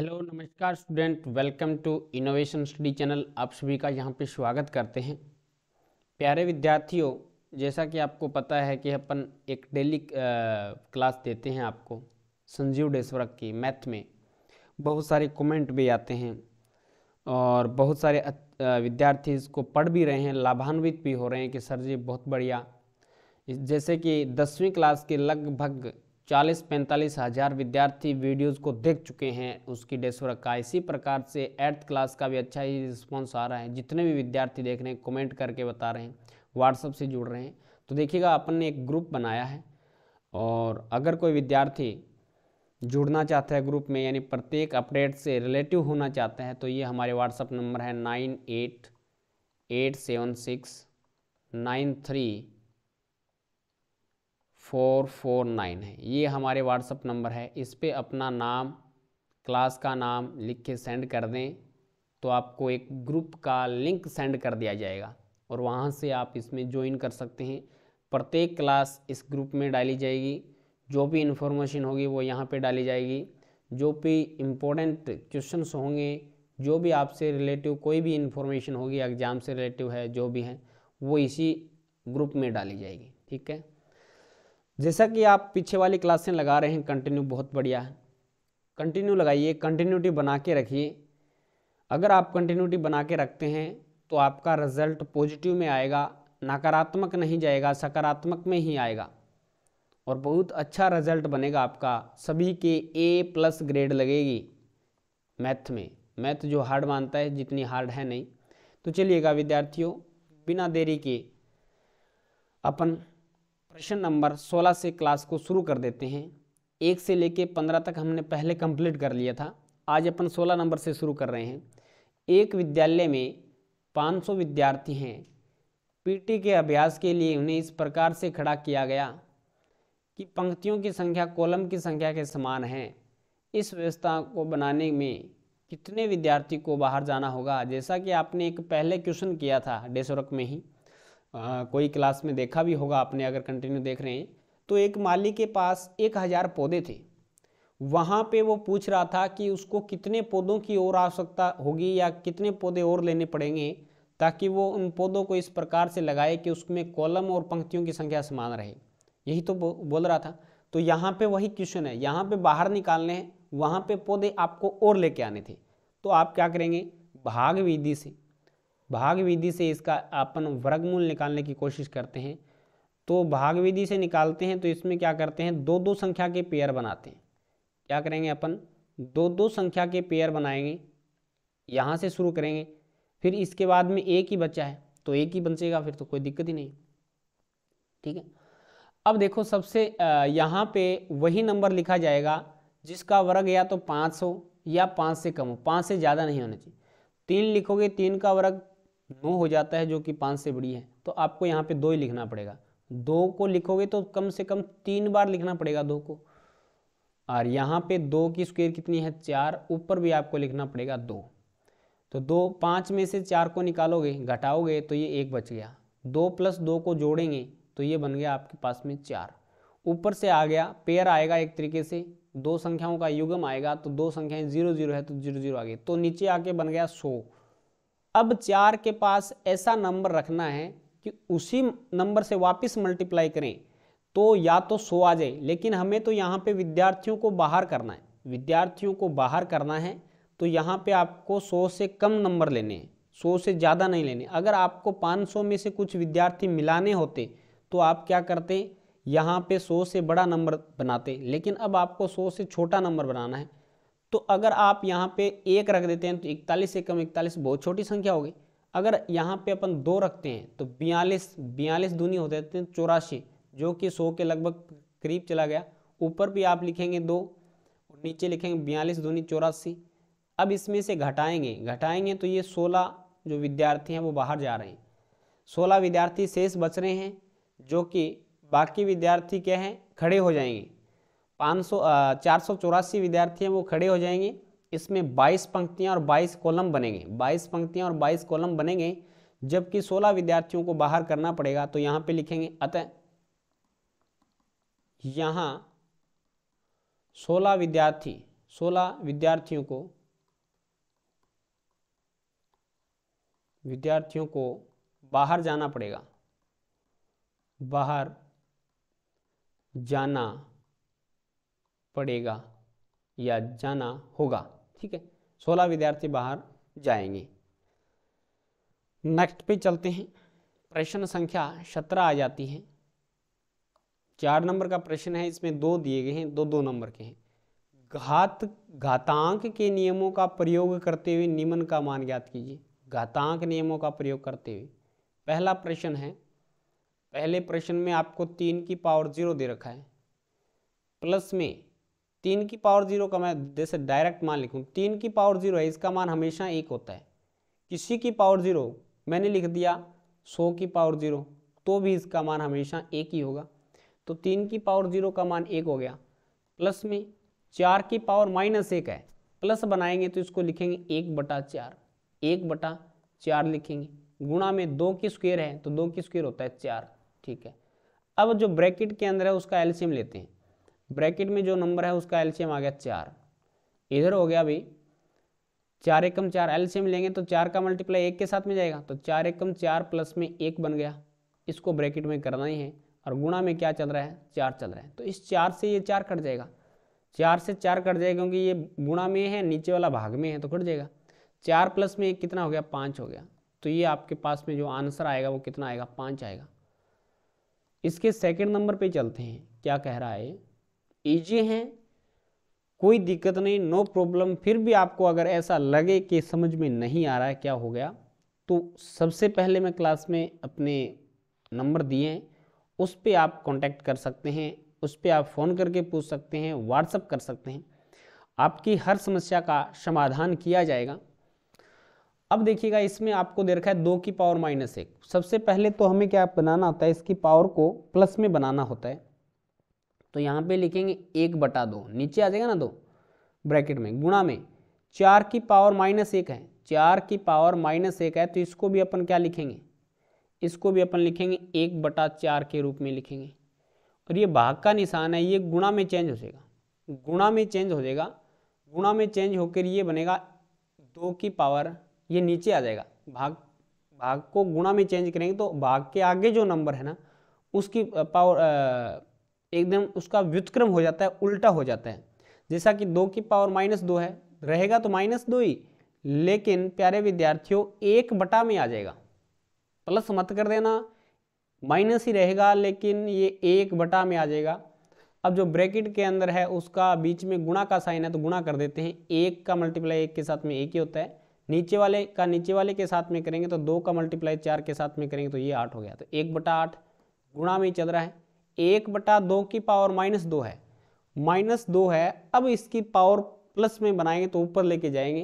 Hello नमस्कार student welcome to innovation study channel आप सभी का यहाँ पे स्वागत करते हैं प्यारे विद्यार्थियों जैसा कि आपको पता है कि अपन एक डेली क्लास देते हैं आपको संजीव डेसवरक की मैथ में बहुत सारे कमेंट भी आते हैं और बहुत सारे विद्यार्थी इसको पढ़ भी रहे हैं लाभान्वित भी हो रहे हैं कि सर जी बहुत बढ़िया जैसे कि दसवीं क्लास के लगभग चालीस पैंतालीस हज़ार विद्यार्थी वीडियोस को देख चुके हैं उसकी डेसवर का इसी प्रकार से एट्थ क्लास का भी अच्छा ही रिस्पॉन्स आ रहा है जितने भी विद्यार्थी देख रहे हैं कमेंट करके बता रहे हैं व्हाट्सअप से जुड़ रहे हैं तो देखिएगा अपन ने एक ग्रुप बनाया है और अगर कोई विद्यार्थी जुड़ना चाहता है ग्रुप में यानी प्रत्येक अपडेट से रिलेटिव होना चाहते हैं तो ये हमारे व्हाट्सअप नंबर है nine eight eight seven six nine three four four nine है ये हमारे व्हाट्सअप नंबर है इस पर अपना नाम क्लास का नाम लिख के सेंड कर दें तो आपको एक ग्रुप का लिंक सेंड कर दिया जाएगा और वहाँ से आप इसमें ज्वाइन कर सकते हैं प्रत्येक क्लास इस ग्रुप में डाली जाएगी जो भी इन्फॉर्मेशन होगी वो यहाँ पे डाली जाएगी जो भी इम्पोर्टेंट क्वेश्चंस होंगे जो भी आपसे रिलेटिव कोई भी इन्फॉर्मेशन होगी एग्ज़ाम से रिलेटिव है जो भी है वो इसी ग्रुप में डाली जाएगी ठीक है जैसा कि आप पीछे वाली क्लास लगा रहे हैं कंटिन्यू बहुत बढ़िया है कंटिन्यू लगाइए कंटिन्यूटी बना के रखिए अगर आप कंटिन्यूटी बना के रखते हैं तो आपका रिजल्ट पॉजिटिव में आएगा नकारात्मक नहीं जाएगा सकारात्मक में ही आएगा और बहुत अच्छा रिजल्ट बनेगा आपका सभी के ए प्लस ग्रेड लगेगी मैथ में मैथ जो हार्ड मानता है जितनी हार्ड है नहीं तो चलिएगा विद्यार्थियों बिना देरी के अपन प्रश्न नंबर 16 से क्लास को शुरू कर देते हैं एक से लेके 15 तक हमने पहले कंप्लीट कर लिया था आज अपन 16 नंबर से शुरू कर रहे हैं एक विद्यालय में 500 विद्यार्थी हैं पीटी के अभ्यास के लिए उन्हें इस प्रकार से खड़ा किया गया कि पंक्तियों की संख्या कॉलम की संख्या के समान है इस व्यवस्था को बनाने में कितने विद्यार्थी को बाहर जाना होगा जैसा कि आपने एक पहले क्वेश्चन किया था डेसोरक में ही आ, हाँ, कोई क्लास में देखा भी होगा आपने अगर कंटिन्यू देख रहे हैं तो एक माली के पास एक हज़ार पौधे थे वहाँ पे वो पूछ रहा था कि उसको कितने पौधों की और आवश्यकता होगी या कितने पौधे और लेने पड़ेंगे ताकि वो उन पौधों को इस प्रकार से लगाए कि उसमें कॉलम और पंक्तियों की संख्या समान रहे यही तो बोल रहा था तो यहाँ पे वही क्वेश्चन है यहाँ पे बाहर निकालने हैं वहाँ पे पौधे आपको और लेके आने थे तो आप क्या करेंगे भाग विधि से भाग विधि से इसका अपन वर्गमूल निकालने की कोशिश करते हैं तो भाग विधि से निकालते हैं तो इसमें क्या करते हैं दो दो संख्या के पेयर बनाते हैं क्या करेंगे अपन दो दो संख्या के पेयर बनाएंगे यहाँ से शुरू करेंगे फिर इसके बाद में एक ही बच्चा है तो एक ही बचेगा फिर तो कोई दिक्कत ही नहीं ठीक है अब देखो सबसे यहाँ पे वही नंबर लिखा जाएगा जिसका वर्ग या तो पाँच हो या पाँच से कम हो पाँच से ज़्यादा नहीं होना चाहिए तीन लिखोगे तीन का वर्ग नौ हो जाता है जो कि पाँच से बड़ी है तो आपको यहाँ पे दो ही लिखना पड़ेगा दो को लिखोगे तो कम से कम तीन बार लिखना पड़ेगा दो को और यहाँ पे दो की स्क्वेयर कितनी है चार ऊपर भी आपको लिखना पड़ेगा दो तो दो पाँच में से चार को निकालोगे घटाओगे तो ये एक बच गया दो प्लस दो को जोड़ेंगे तो ये बन गया आपके पास में चार ऊपर से आ गया पेयर आएगा एक तरीके से दो संख्याओं का युगम आएगा तो दो संख्याएं जीरो जीरो है तो जीरो जीरो आ गई तो नीचे आके बन गया सौ अब चार के पास ऐसा नंबर रखना है कि उसी नंबर से वापस मल्टीप्लाई करें तो या तो सो आ जाए लेकिन हमें तो यहाँ पे विद्यार्थियों को बाहर करना है विद्यार्थियों को बाहर करना है तो यहाँ पे आपको सौ से कम नंबर लेने हैं सौ से ज़्यादा नहीं लेने अगर आपको सौ में से कुछ विद्यार्थी मिलाने होते तो आप क्या करते यहाँ पे सौ से बड़ा नंबर बनाते लेकिन अब आपको सौ से छोटा नंबर बनाना है तो अगर आप यहाँ पे एक रख देते हैं तो इकतालीस से कम इकतालीस बहुत छोटी संख्या होगी अगर यहाँ पे अपन दो रखते हैं तो बयालीस बयालीस दूनी हो जाते हैं तो चौरासी जो कि सौ के लगभग करीब चला गया ऊपर भी आप लिखेंगे दो और नीचे लिखेंगे बयालीस दूनी चौरासी अब इसमें से घटाएंगे घटाएंगे तो ये सोलह जो विद्यार्थी हैं वो बाहर जा रहे हैं सोलह विद्यार्थी शेष बच रहे हैं जो कि बाकी विद्यार्थी क्या हैं खड़े हो जाएंगे पाँच सौ चार सौ चौरासी विद्यार्थी हैं वो खड़े हो जाएंगे इसमें बाईस पंक्तियां और 22 कॉलम बनेंगे बाईस पंक्तियां और 22 कॉलम बनेंगे जबकि सोलह विद्यार्थियों को बाहर करना पड़ेगा तो यहां पे लिखेंगे अतः यहां सोलह विद्यार्थी सोलह विद्यार्थियों को विद्यार्थियों को बाहर जाना पड़ेगा बाहर जाना पड़ेगा या जाना होगा ठीक है सोलह विद्यार्थी बाहर जाएंगे नेक्स्ट पे चलते हैं प्रश्न संख्या सत्रह आ जाती है चार नंबर का प्रश्न है इसमें दो दिए गए हैं दो दो नंबर के हैं घात घातांक के नियमों का प्रयोग करते हुए निम्न का मान ज्ञात कीजिए घातांक नियमों का प्रयोग करते हुए पहला प्रश्न है पहले प्रश्न में आपको तीन की पावर जीरो दे रखा है प्लस में तीन की पावर जीरो का मैं जैसे डायरेक्ट मान लिखूँ तीन की पावर जीरो है इसका मान हमेशा एक होता है किसी की पावर जीरो मैंने लिख दिया सौ की पावर जीरो तो भी इसका मान हमेशा एक ही होगा तो तीन की पावर जीरो का मान एक हो गया प्लस में चार की पावर माइनस एक है प्लस बनाएंगे तो इसको लिखेंगे एक बटा चार एक बटा चार लिखेंगे गुणा में दो की स्क्वेयर है तो दो की स्क्वेयर होता है चार ठीक है अब जो ब्रैकेट के अंदर है उसका एल्शियम लेते हैं ब्रैकेट में जो नंबर है उसका एलसीएम आ गया चार इधर हो गया अभी चार एकम चार एलसीएम लेंगे तो चार का मल्टीप्लाई एक के साथ में जाएगा तो चार एकम चार प्लस में एक बन गया इसको ब्रैकेट में करना ही है और गुणा में क्या चल रहा है चार चल रहा है तो इस चार से ये चार कट जाएगा चार से चार कट जाएगा क्योंकि ये गुणा में है नीचे वाला भाग में है तो कट जाएगा चार प्लस में एक कितना हो गया पाँच हो गया तो ये आपके पास में जो आंसर आएगा वो कितना आएगा पाँच आएगा इसके सेकेंड नंबर पर चलते हैं क्या कह रहा है ईजी हैं कोई दिक्कत नहीं नो प्रॉब्लम फिर भी आपको अगर ऐसा लगे कि समझ में नहीं आ रहा है क्या हो गया तो सबसे पहले मैं क्लास में अपने नंबर दिए हैं उस पर आप कांटेक्ट कर सकते हैं उस पर आप फ़ोन करके पूछ सकते हैं व्हाट्सअप कर सकते हैं आपकी हर समस्या का समाधान किया जाएगा अब देखिएगा इसमें आपको दे रखा है दो की पावर माइनस एक सबसे पहले तो हमें क्या बनाना होता है इसकी पावर को प्लस में बनाना होता है तो यहाँ पे लिखेंगे एक बटा दो नीचे आ जाएगा ना दो ब्रैकेट में गुणा में चार की पावर माइनस एक है चार की पावर माइनस एक है तो इसको भी अपन क्या लिखेंगे इसको भी अपन लिखेंगे एक बटा चार के रूप में लिखेंगे और ये भाग का निशान है ये गुणा में चेंज हो जाएगा गुणा में चेंज हो जाएगा गुणा में चेंज होकर ये बनेगा दो की पावर ये नीचे आ जाएगा भाग भाग को गुणा में चेंज करेंगे तो भाग के आगे जो नंबर है ना उसकी पावर एकदम उसका व्युतक्रम हो जाता है उल्टा हो जाता है जैसा कि दो की पावर माइनस दो है रहेगा तो माइनस दो ही लेकिन प्यारे विद्यार्थियों एक बटा में आ जाएगा प्लस मत कर देना माइनस ही रहेगा लेकिन ये एक बटा में आ जाएगा अब जो ब्रैकेट के अंदर है उसका बीच में गुणा का साइन है तो गुणा कर देते हैं एक का मल्टीप्लाई एक के साथ में एक ही होता है नीचे वाले का नीचे वाले के साथ में करेंगे तो दो का मल्टीप्लाई चार के साथ में करेंगे तो ये आठ हो गया तो एक बटा आठ गुणा में ही चल रहा है एक बटा दो की पावर माइनस दो है माइनस दो है अब इसकी पावर प्लस में बनाएंगे तो ऊपर लेके जाएंगे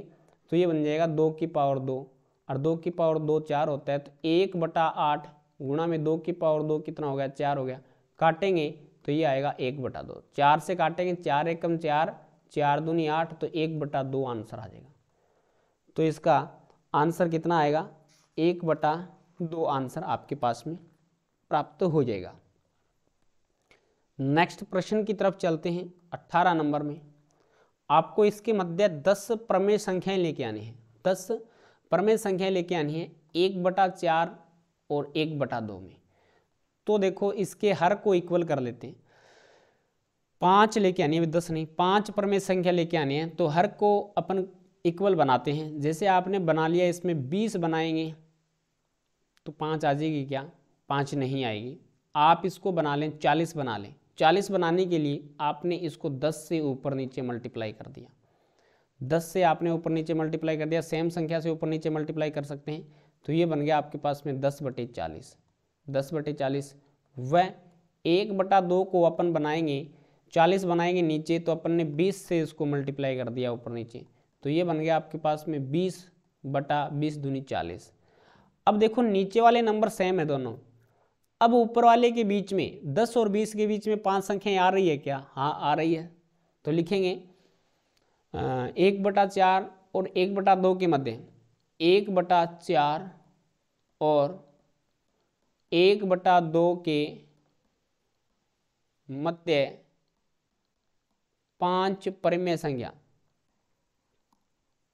तो ये बन जाएगा दो की पावर दो और दो की पावर दो चार होता है तो एक बटा आठ गुणा में दो की पावर दो कितना हो गया चार हो गया काटेंगे तो ये आएगा एक बटा दो चार से काटेंगे चार एकम चार चार दूनी आठ तो एक बटा दो आंसर आ जाएगा तो इसका आंसर कितना आएगा एक बटा दो आंसर आपके पास में प्राप्त हो जाएगा नेक्स्ट प्रश्न की तरफ चलते हैं अट्ठारह नंबर में आपको इसके मध्य दस प्रमेय संख्याएं लेके आनी है दस प्रमेय संख्याएं लेके आनी है एक बटा चार और एक बटा दो में तो देखो इसके हर को इक्वल कर लेते हैं पाँच लेके आनी है दस नहीं पाँच प्रमेय संख्या लेके आनी है तो हर को अपन इक्वल बनाते हैं जैसे आपने बना लिया इसमें बीस बनाएंगे तो पाँच आ जाएगी क्या पाँच नहीं आएगी आप इसको बना लें चालीस बना लें चालीस बनाने के लिए आपने इसको दस से ऊपर नीचे मल्टीप्लाई कर दिया दस से आपने ऊपर नीचे मल्टीप्लाई कर दिया सेम संख्या से ऊपर नीचे मल्टीप्लाई कर सकते हैं तो ये बन गया आपके पास में दस बटे चालीस दस बटे चालीस व एक बटा दो को अपन बनाएंगे चालीस बनाएंगे नीचे तो अपन ने बीस से इसको मल्टीप्लाई कर दिया ऊपर नीचे तो ये बन गया आपके पास में बीस बटा बीस दूनी चालीस अब देखो नीचे वाले नंबर सेम है दोनों अब ऊपर वाले के बीच में 10 और 20 के बीच में पांच संख्याएं आ रही है क्या हाँ आ रही है तो लिखेंगे एक बटा चार और एक बटा दो के मध्य एक बटा चार और एक बटा दो के मध्य पांच परमेय संख्या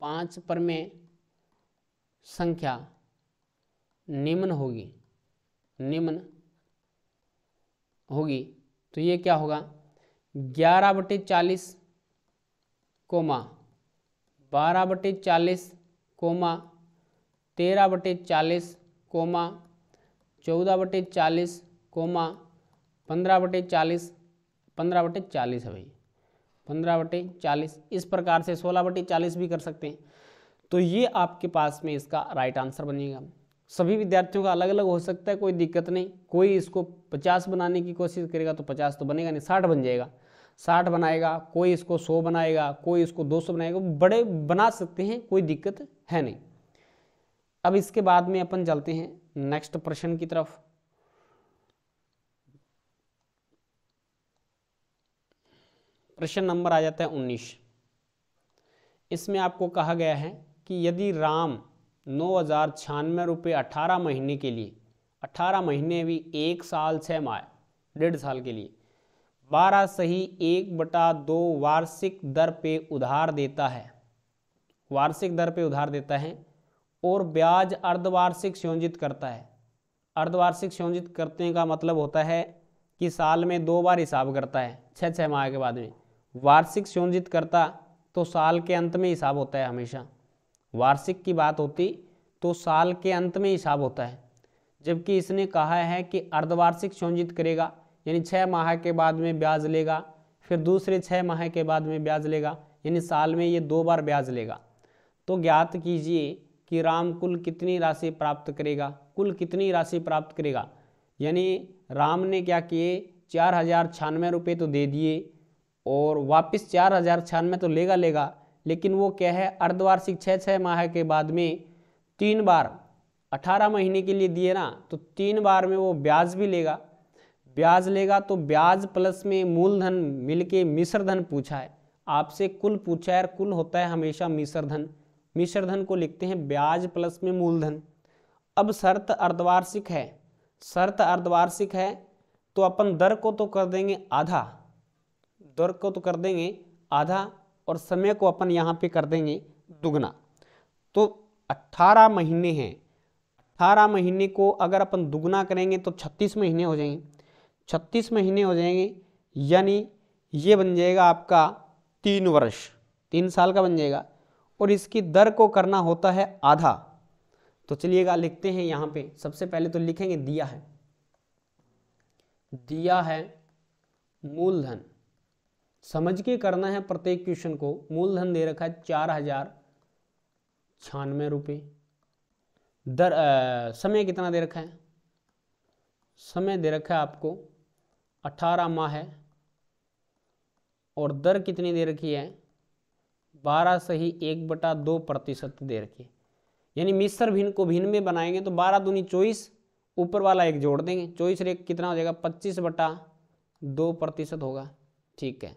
पांच परमेय संख्या निम्न होगी निम्न होगी तो ये क्या होगा ग्यारह बटे चालीस कोमा बारह बटे चालीस कोमा तेरह बटे चालीस कोमा चौदह बटे चालीस कोमा पंद्रह बटे चालीस पंद्रह बटे चालीस है भाई पंद्रह बटे चालीस इस प्रकार से सोलह बटे चालीस भी कर सकते हैं तो ये आपके पास में इसका राइट आंसर बनेगा सभी विद्यार्थियों का अलग अलग हो सकता है कोई दिक्कत नहीं कोई इसको पचास बनाने की कोशिश करेगा तो पचास तो बनेगा नहीं साठ बन जाएगा साठ बनाएगा कोई इसको सौ बनाएगा कोई इसको दो सौ बनाएगा बड़े बना सकते हैं कोई दिक्कत है नहीं अब इसके बाद में अपन चलते हैं नेक्स्ट प्रश्न की तरफ प्रश्न नंबर आ जाता है उन्नीस इसमें आपको कहा गया है कि यदि राम नौ हज़ार छियानवे रुपये अठारह महीने के लिए अठारह महीने भी एक साल छः माह डेढ़ साल के लिए बारह सही एक बटा दो वार्षिक दर पे उधार देता है वार्षिक दर पे उधार देता है और ब्याज अर्धवार्षिक संयोजित करता है अर्धवार्षिक संयोजित करने का मतलब होता है कि साल में दो बार हिसाब करता है छः छः माह के बाद में वार्षिक संयोजित करता तो साल के अंत में हिसाब होता है हमेशा वार्षिक की बात होती तो साल के अंत में हिसाब होता है जबकि इसने कहा है कि अर्धवार्षिक संयोजित करेगा यानी छः माह के बाद में ब्याज लेगा फिर दूसरे छः माह के बाद में ब्याज लेगा यानी साल में ये दो बार ब्याज लेगा तो ज्ञात कीजिए कि राम कुल कितनी राशि प्राप्त करेगा कुल कितनी राशि प्राप्त करेगा यानी राम ने क्या किए चार हज़ार छियानवे रुपये तो दे दिए और वापस चार हज़ार छियानवे तो लेगा लेगा लेकिन वो क्या है अर्धवार्षिक छः छः माह के बाद में तीन बार अठारह महीने के लिए दिए ना तो तीन बार में वो ब्याज भी लेगा ब्याज लेगा तो ब्याज प्लस में मूलधन मिलके मिश्र धन पूछा है आपसे कुल पूछा है कुल होता है हमेशा मिश्र धन मिश्र धन को लिखते हैं ब्याज प्लस में मूलधन अब शर्त अर्धवार्षिक है शर्त अर्धवार्षिक है तो अपन दर को तो कर देंगे आधा दर को तो कर देंगे आधा और समय को अपन यहाँ पे कर देंगे दुगना तो 18 महीने हैं 18 महीने को अगर अपन दुगना करेंगे तो 36 महीने हो जाएंगे 36 महीने हो जाएंगे यानी ये बन जाएगा आपका तीन वर्ष तीन साल का बन जाएगा और इसकी दर को करना होता है आधा तो चलिएगा लिखते हैं यहाँ पे सबसे पहले तो लिखेंगे दिया है दिया है मूलधन समझ के करना है प्रत्येक क्वेश्चन को मूलधन दे रखा है चार हजार छियानवे रुपये दर आ, समय कितना दे रखा है समय दे रखा है आपको अठारह माह है और दर कितनी दे रखी है बारह सही एक बटा दो प्रतिशत दे रखी है यानी मिश्र भिन्न को भिन्न में बनाएंगे तो बारह दूनी चौबीस ऊपर वाला एक जोड़ देंगे चौबीस रेख कितना हो जाएगा पच्चीस बटा दो प्रतिशत होगा ठीक है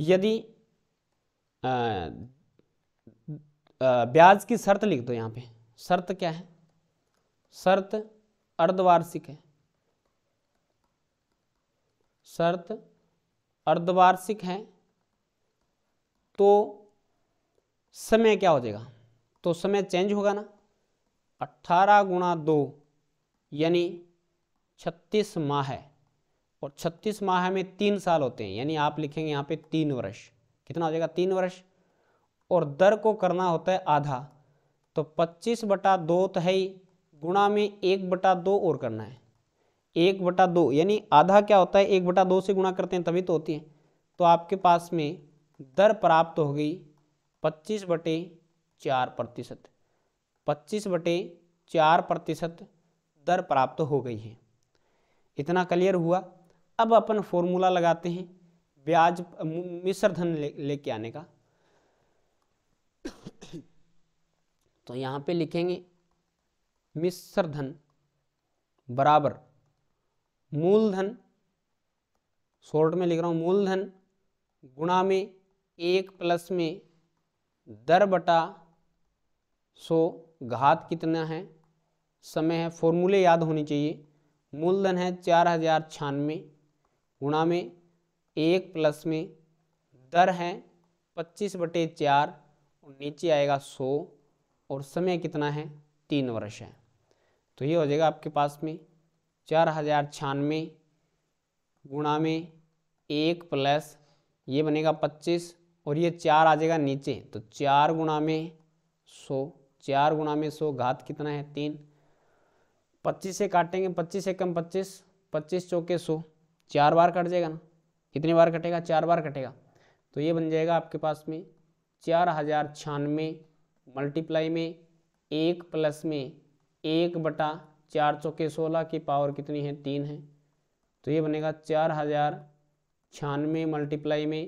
यदि ब्याज की शर्त लिख दो यहाँ पे शर्त क्या है शर्त अर्धवार्षिक है शर्त अर्धवार्षिक है तो समय क्या हो जाएगा तो समय चेंज होगा ना अट्ठारह गुणा दो यानी छत्तीस माह है और 36 माह में तीन साल होते हैं यानी आप लिखेंगे यहाँ पे तीन वर्ष कितना हो जाएगा तीन वर्ष और दर को करना होता है आधा तो 25 बटा दो तो है ही गुणा में एक बटा दो और करना है एक बटा दो यानी आधा क्या होता है एक बटा दो से गुणा करते हैं तभी तो होती है तो आपके पास में दर प्राप्त हो गई पच्चीस बटे चार प्रतिशत पच्चीस बटे चार प्रतिशत दर प्राप्त हो गई है इतना क्लियर हुआ अब अपन फॉर्मूला लगाते हैं ब्याज मिश्र धन लेके ले आने का तो यहाँ पे लिखेंगे मिश्र धन बराबर मूलधन शॉर्ट में लिख रहा हूँ मूलधन गुणा में एक प्लस में दर बटा सो घात कितना है समय है फॉर्मूले याद होनी चाहिए मूलधन है चार हजार छियानवे गुणा में एक प्लस में दर है पच्चीस बटे चार और नीचे आएगा सौ और समय कितना है तीन वर्ष है तो ये हो जाएगा आपके पास में चार हजार छियानवे गुणा में एक प्लस ये बनेगा पच्चीस और ये चार आ जाएगा नीचे तो चार गुणा में सौ चार गुणा में सौ घात कितना है तीन पच्चीस से काटेंगे पच्चीस से कम पच्चीस पच्चीस चौके सौ चार बार कट जाएगा ना कितनी बार कटेगा चार बार कटेगा तो ये बन जाएगा आपके पास में चार हजार छियानवे मल्टीप्लाई में एक प्लस में एक बटा चार चौके सोलह की पावर कितनी है तीन है तो ये बनेगा चार हजार छियानवे मल्टीप्लाई में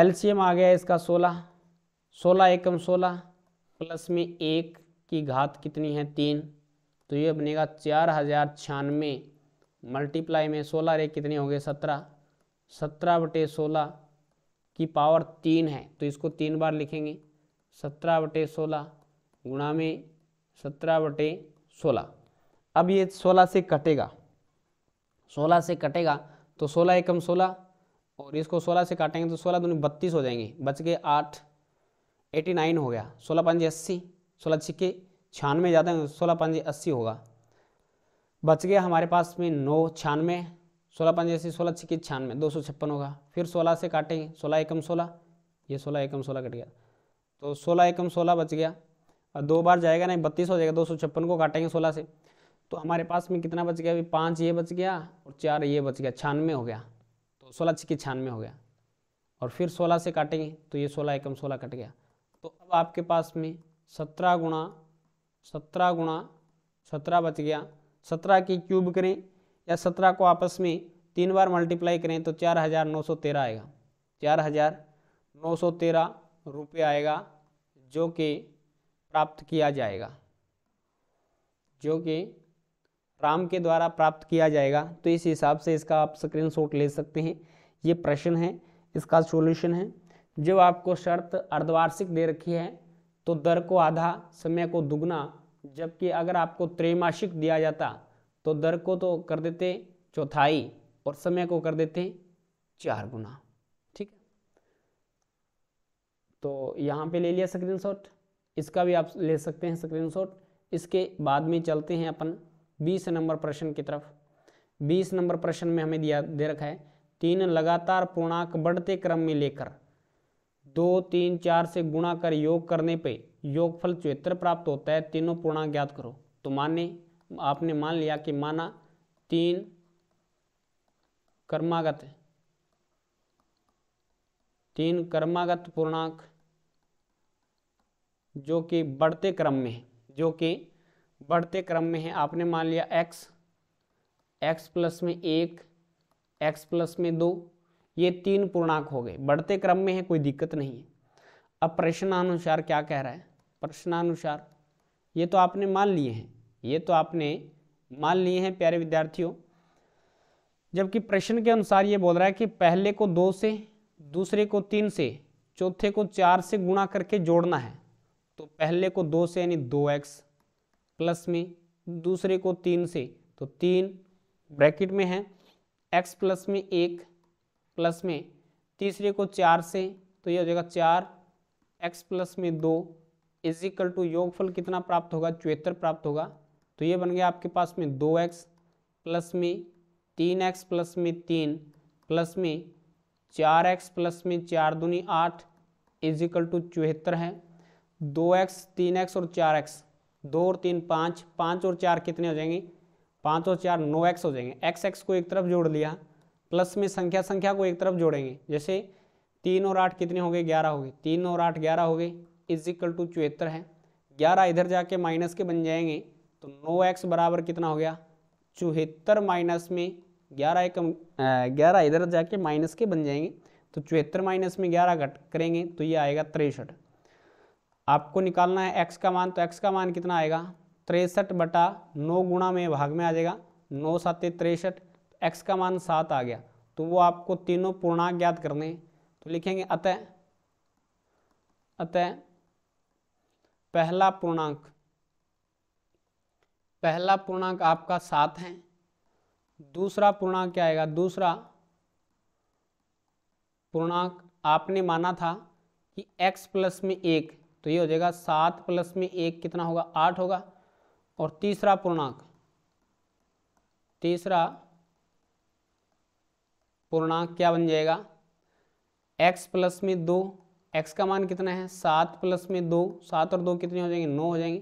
एलसीएम आ गया इसका सोलह सोलह एकम सोलह प्लस में एक की घात कितनी है तीन तो ये बनेगा चार हजार छियानवे मल्टीप्लाई में सोलह रे कितने हो गए सत्रह सत्रह बटे सोलह की पावर तीन है तो इसको तीन बार लिखेंगे सत्रह बटे सोलह गुणा में सत्रह बटे सोलह अब ये सोलह से कटेगा सोलह से कटेगा तो सोलह एकम सोलह और इसको सोलह से काटेंगे तो सोलह दोनों बत्तीस हो जाएंगे बच गए आठ एटी नाइन हो गया सोलह पंजे अस्सी सोलह छिक्के छियानवे ज़्यादा तो सोलह पंजे अस्सी होगा बच गया हमारे पास में नौ छियानवे सोलह पंजे से सोलह छिक्के छियानवे दो सौ छप्पन होगा फिर सोलह से काटेंगे सोलह एकम सोलह ये सोलह एकम सोलह कट गया तो सोलह एकम सोलह बच गया और दो बार जाएगा नहीं बत्तीस हो जाएगा दो सौ छप्पन को काटेंगे सोलह से तो हमारे पास में कितना बच गया अभी पाँच ये बच गया और चार ये बच गया छानवे हो गया तो सोलह छिक्के छियानवे हो गया और फिर सोलह से काटेंगे तो ये सोलह एकम सोलह कट गया तो अब आपके पास में सत्रह गुणा सत्रह गुणा सत्रह बच गया सत्रह की क्यूब करें या सत्रह को आपस में तीन बार मल्टीप्लाई करें तो चार हज़ार नौ सौ तेरह आएगा चार हज़ार नौ सौ तेरह रुपये आएगा जो कि प्राप्त किया जाएगा जो कि राम के द्वारा प्राप्त किया जाएगा तो इस हिसाब से इसका आप स्क्रीनशॉट ले सकते हैं ये प्रश्न है इसका सॉल्यूशन है जब आपको शर्त अर्धवार्षिक दे रखी है तो दर को आधा समय को दुगना जबकि अगर आपको त्रैमासिक दिया जाता तो दर को तो कर देते चौथाई और समय को कर देते चार गुना ठीक तो यहाँ पे ले लिया स्क्रीनशॉट इसका भी आप ले सकते हैं स्क्रीनशॉट इसके बाद में चलते हैं अपन 20 नंबर प्रश्न की तरफ 20 नंबर प्रश्न में हमें दिया दे रखा है तीन लगातार पूर्णांक बढ़ते क्रम में लेकर दो तीन चार से गुणा कर योग करने पर योगफल चौहत्तर प्राप्त होता है तीनों पूर्णांक ज्ञात करो तो माने आपने मान लिया कि माना तीन कर्मागत तीन कर्मागत पूर्णांक जो कि बढ़ते क्रम में है जो कि बढ़ते क्रम में है आपने मान लिया x x प्लस में एक x प्लस में दो ये तीन पूर्णांक हो गए बढ़ते क्रम में है कोई दिक्कत नहीं है अब प्रश्न अनुसार क्या कह रहा है प्रश्नानुसार ये तो आपने मान लिए हैं ये तो आपने मान लिए हैं प्यारे विद्यार्थियों जबकि प्रश्न के अनुसार ये बोल रहा है कि पहले को दो से दूसरे को तीन से चौथे को चार से गुणा करके जोड़ना है तो पहले को दो से यानी दो एक्स प्लस में दूसरे को तीन से तो तीन ब्रैकेट में है एक्स प्लस में एक प्लस में तीसरे को चार से तो ये हो जाएगा चार एक्स प्लस में दो इज इक्वल टू योगफल कितना प्राप्त होगा चौहत्तर प्राप्त होगा तो ये बन गया आपके पास में दो एक्स प्लस में तीन एक्स प्लस में तीन प्लस में चार एक्स प्लस में चार दूनी आठ इज इक्वल टू चौहत्तर है दो एक्स तीन एक्स और चार एक्स दो और तीन पाँच पाँच और चार कितने हो जाएंगे पाँच और चार नौ एक्स हो जाएंगे एक्स एक्स को एक तरफ जोड़ लिया प्लस में संख्या संख्या को एक तरफ जोड़ेंगे जैसे तीन और आठ कितने हो गए ग्यारह हो गए तीन और आठ ग्यारह हो गए इज इक्वल टू चौहत्तर है ग्यारह इधर जाके माइनस के बन जाएंगे तो नो एक्स बराबर कितना हो गया चौहत्तर माइनस में ग्यारह एक ग्यारह इधर जाके माइनस के बन जाएंगे तो चौहत्तर माइनस में ग्यारह घट करेंगे तो ये आएगा तिरसठ आपको निकालना है एक्स का मान तो एक्स का मान कितना आएगा तिरसठ बटा नौ गुणा में भाग में आ जाएगा नौ सात तिरसठ एक्स का मान सात आ गया तो वो आपको तीनों पूर्णांक ज्ञात करने हैं तो लिखेंगे अतः अतः पहला पूर्णांक पहला पूर्णांक आपका सात है दूसरा पूर्णांक क्या आएगा दूसरा पूर्णांक आपने माना था कि x प्लस में एक तो ये हो जाएगा सात प्लस में एक कितना होगा आठ होगा और तीसरा पूर्णांक तीसरा पूर्णांक क्या बन जाएगा x प्लस में दो एक्स का मान कितना है सात प्लस में दो सात और दो कितने हो जाएंगे नौ हो जाएंगे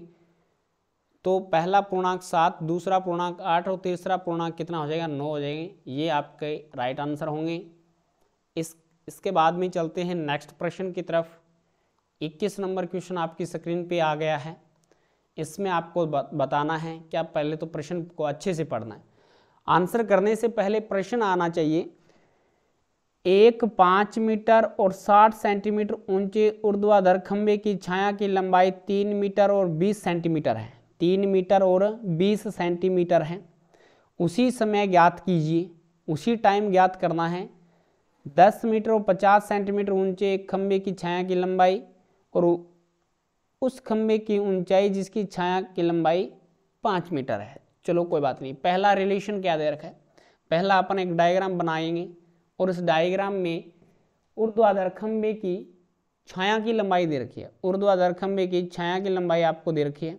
तो पहला पूर्णांक सात दूसरा पूर्णांक आठ और तीसरा पूर्णांक कितना हो जाएगा नौ हो जाएंगे ये आपके राइट आंसर होंगे इस इसके बाद में चलते हैं नेक्स्ट प्रश्न की तरफ 21 नंबर क्वेश्चन आपकी स्क्रीन पे आ गया है इसमें आपको बताना है कि आप पहले तो प्रश्न को अच्छे से पढ़ना है आंसर करने से पहले प्रश्न आना चाहिए एक पाँच मीटर और साठ सेंटीमीटर ऊंचे ऊर्ध्वाधर खंभे की छाया की लंबाई तीन मीटर और बीस सेंटीमीटर है तीन मीटर और बीस सेंटीमीटर है उसी समय ज्ञात कीजिए उसी टाइम ज्ञात करना है दस मीटर और पचास सेंटीमीटर ऊंचे एक खंभे की छाया की लंबाई और उस खंभे की ऊंचाई जिसकी छाया की लंबाई पाँच मीटर है चलो कोई बात नहीं पहला रिलेशन क्या दे रखा है पहला अपन एक डायग्राम बनाएंगे और इस डायग्राम में आधार खंभे की छाया की लंबाई दे रखी है आधार खंभे की छाया की लंबाई आपको दे रखी है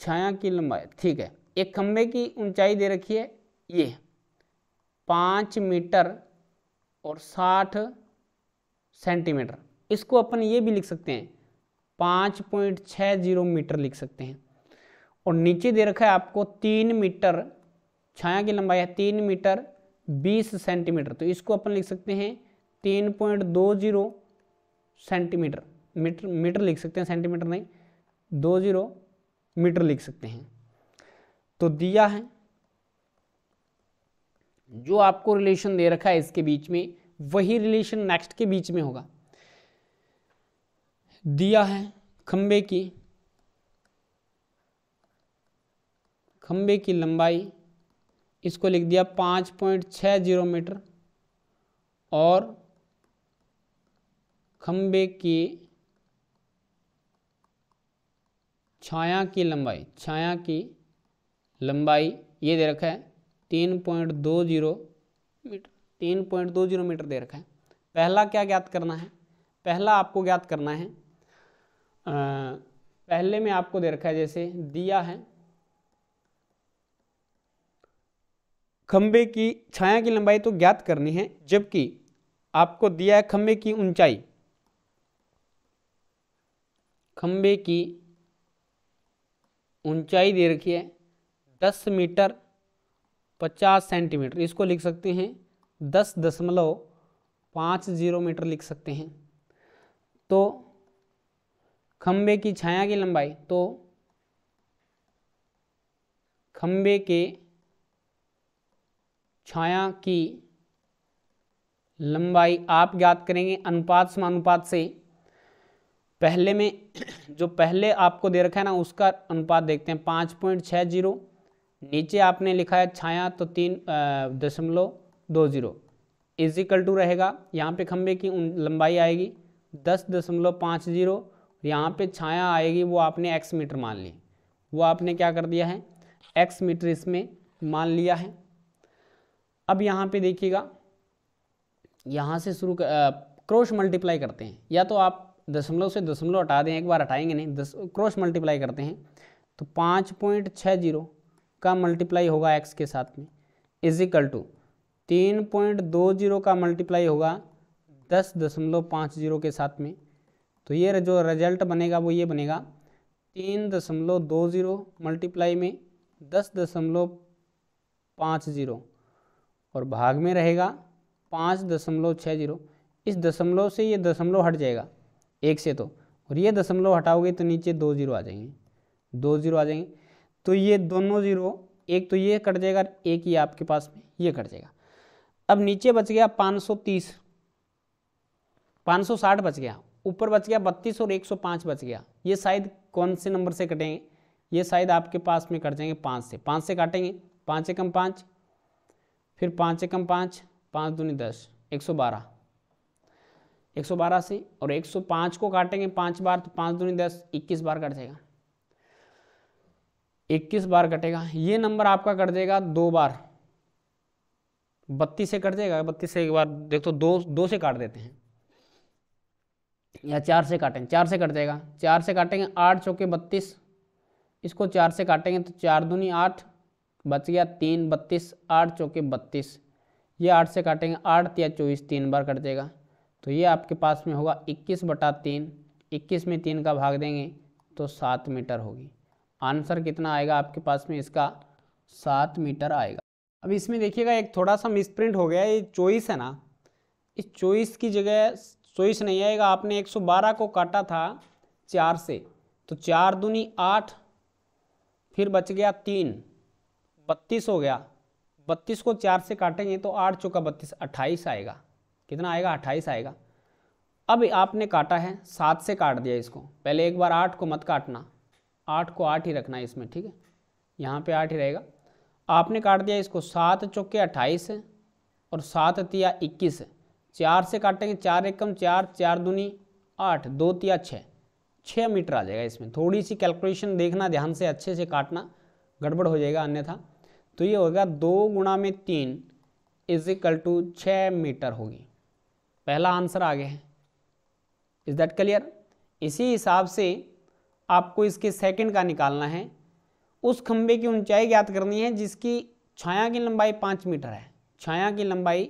छाया की लंबाई ठीक है एक खंभे की ऊंचाई दे रखी है ये पाँच मीटर और साठ सेंटीमीटर इसको अपन ये भी लिख सकते हैं पाँच पॉइंट छः जीरो मीटर लिख सकते हैं और नीचे दे रखा है आपको तीन मीटर छाया की लंबाई है तीन मीटर बीस सेंटीमीटर तो इसको अपन लिख सकते हैं तीन पॉइंट दो जीरो सेंटीमीटर मीटर मीटर लिख सकते हैं सेंटीमीटर नहीं दो जीरो मीटर लिख सकते हैं तो दिया है जो आपको रिलेशन दे रखा है इसके बीच में वही रिलेशन नेक्स्ट के बीच में होगा दिया है खंबे की खंबे की लंबाई इसको लिख दिया पाँच पॉइंट छः जीरो मीटर और खम्बे की छाया की लंबाई छाया की लंबाई ये दे रखा है तीन पॉइंट दो जीरो मीटर तीन पॉइंट दो जीरो मीटर दे रखा है पहला क्या ज्ञात करना है पहला आपको ज्ञात करना है आ, पहले में आपको दे रखा है जैसे दिया है खंबे की छाया की लंबाई तो ज्ञात करनी है जबकि आपको दिया है खंबे की ऊंचाई खंबे की ऊंचाई दे रखी है दस मीटर पचास सेंटीमीटर इसको लिख सकते हैं दस दशमलव पाँच जीरो मीटर लिख सकते हैं तो खंबे की छाया की लंबाई तो खंबे के छाया की लंबाई आप ज्ञात करेंगे अनुपात समानुपात से पहले में जो पहले आपको दे रखा है ना उसका अनुपात देखते हैं पाँच पॉइंट छः जीरो नीचे आपने लिखा है छाया तो तीन दशमलव दो जीरो इजिकल टू रहेगा यहाँ पे खंबे की लंबाई आएगी दस दशमलव पाँच जीरो यहाँ पे छाया आएगी वो आपने एक्स मीटर मान ली वो आपने क्या कर दिया है एक्स मीटर इसमें मान लिया है अब यहाँ पे देखिएगा यहाँ से शुरू क्रोश मल्टीप्लाई करते हैं या तो आप दशमलव से दशमलव हटा दें एक बार हटाएंगे नहीं दस क्रोश मल्टीप्लाई करते हैं तो पाँच पॉइंट छः जीरो का मल्टीप्लाई होगा एक्स के साथ में इजिकल टू तीन पॉइंट दो जीरो का मल्टीप्लाई होगा दस दशमलव पाँच जीरो के साथ में तो ये जो रिजल्ट बनेगा वो ये बनेगा तीन दशमलव दो जीरो मल्टीप्लाई में दस दशमलव पाँच जीरो और भाग में रहेगा पाँच दशमलव छः जीरो इस दशमलव से ये दशमलव हट जाएगा एक से तो और ये दशमलव हटाओगे तो नीचे दो जीरो आ जाएंगे दो जीरो आ जाएंगे तो ये दोनों जीरो एक तो ये कट जाएगा एक ही आपके पास में ये कट जाएगा अब नीचे बच गया पाँच पाँच सौ तीस सौ साठ बच गया ऊपर बच गया बत्तीस और एक सौ पाँच बच गया ये शायद कौन से नंबर से कटेंगे ये शायद आपके पास में कट जाएंगे पाँच से पाँच से काटेंगे पाँच एकम पाँच फिर पाँच एकम पाँच पाँच दूनी दस एक सौ बारह एक सौ बारह से और एक सौ पाँच को काटेंगे पाँच बार तो पाँच दूनी दस इक्कीस बार कट जाएगा इक्कीस बार कटेगा ये नंबर आपका कट देगा दो बार बत्तीस से कट जाएगा बत्तीस से एक बार देख तो दो दो से काट देते हैं या चार से काटेंगे चार से कट जाएगा चार से काटेंगे आठ चौके बत्तीस इसको चार से काटेंगे तो चार दूनी आठ बच गया तीन बत्तीस आठ चौके बत्तीस ये आठ से काटेंगे आठ या चौबीस तीन बार कट जाएगा तो ये आपके पास में होगा इक्कीस बटा तीन इक्कीस में तीन का भाग देंगे तो सात मीटर होगी आंसर कितना आएगा आपके पास में इसका सात मीटर आएगा अब इसमें देखिएगा एक थोड़ा सा मिसप्रिंट हो गया ये चोइस है ना इस चोइस की जगह चोइस नहीं आएगा आपने 112 को काटा था चार से तो चार दूनी आठ फिर बच गया तीन बत्तीस हो गया बत्तीस को चार से काटेंगे तो आठ चौका बत्तीस अट्ठाईस आएगा कितना आएगा अट्ठाईस आएगा अब आपने काटा है सात से काट दिया इसको पहले एक बार आठ को मत काटना आठ को आठ ही रखना है इसमें ठीक है यहाँ पे आठ ही रहेगा आपने काट दिया इसको सात चौके अट्ठाईस और सात तिया इक्कीस चार से काटेंगे चार एकम चार चार दूनी आठ दो तिया छः छः मीटर आ जाएगा इसमें थोड़ी सी कैलकुलेशन देखना ध्यान से अच्छे से काटना गड़बड़ हो जाएगा अन्यथा तो ये होगा दो गुणा में तीन इज इक्वल टू छः मीटर होगी पहला आंसर आ गया है इज दैट क्लियर इसी हिसाब से आपको इसके सेकंड का निकालना है उस खंबे की ऊंचाई ज्ञात करनी है जिसकी छाया की लंबाई पाँच मीटर है छाया की लंबाई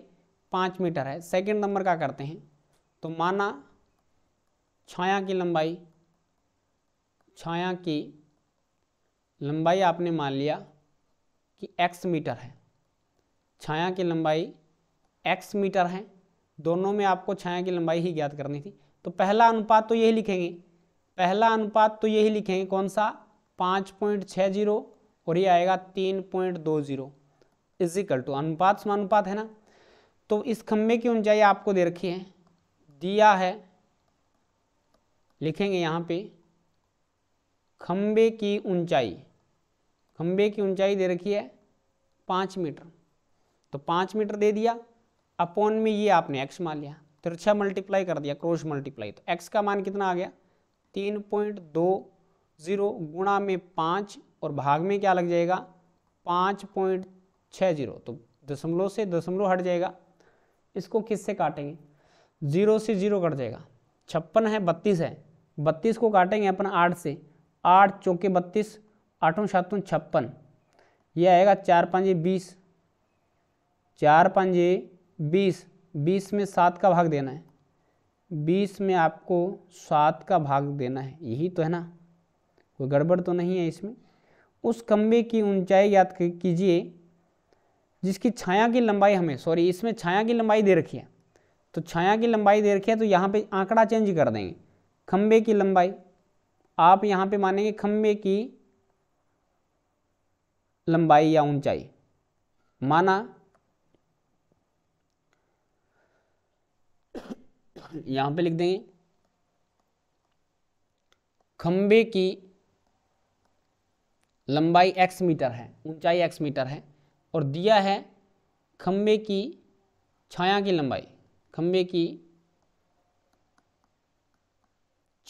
पाँच मीटर है सेकंड नंबर का करते हैं तो माना छाया की लंबाई छाया की लंबाई आपने मान लिया कि x मीटर है छाया की लंबाई x मीटर है दोनों में आपको छाया की लंबाई ही ज्ञात करनी थी तो पहला अनुपात तो यही लिखेंगे पहला अनुपात तो यही लिखेंगे कौन सा पाँच पॉइंट छः जीरो और ये आएगा तीन पॉइंट दो जीरो इजिकल टू अनुपात समानुपात है ना तो इस खम्भे की ऊंचाई आपको दे रखी है दिया है लिखेंगे यहाँ पे खम्भे की ऊंचाई खम्भे की ऊंचाई दे रखी है पाँच मीटर तो पाँच मीटर दे दिया अपॉन में ये आपने एक्स मान लिया तिरछा मल्टीप्लाई कर दिया क्रोश मल्टीप्लाई तो एक्स का मान कितना आ गया तीन पॉइंट दो ज़ीरो गुणा में पाँच और भाग में क्या लग जाएगा पाँच पॉइंट छः जीरो तो दशमलव से दशमलव हट जाएगा इसको किससे काटेंगे जीरो से जीरो कट जाएगा छप्पन है बत्तीस है बत्तीस को काटेंगे अपन आठ से आठ चौके बत्तीस आठों सातों छप्पन ये आएगा चार पाँच बीस चार पाँच बीस बीस में सात का भाग देना है बीस में आपको सात का भाग देना है यही तो है ना कोई गड़बड़ तो नहीं है इसमें उस खम्बे की ऊंचाई याद कीजिए जिसकी छाया की लंबाई हमें सॉरी इसमें छाया की लंबाई दे रखी है तो छाया की लंबाई दे रखी है तो यहाँ पे आंकड़ा चेंज कर देंगे खम्बे की लंबाई आप यहाँ पे मानेंगे खम्बे की लंबाई या ऊंचाई माना यहां पे लिख देंगे खंबे की लंबाई x मीटर है ऊंचाई x मीटर है और दिया है खंबे की छाया की लंबाई खंबे की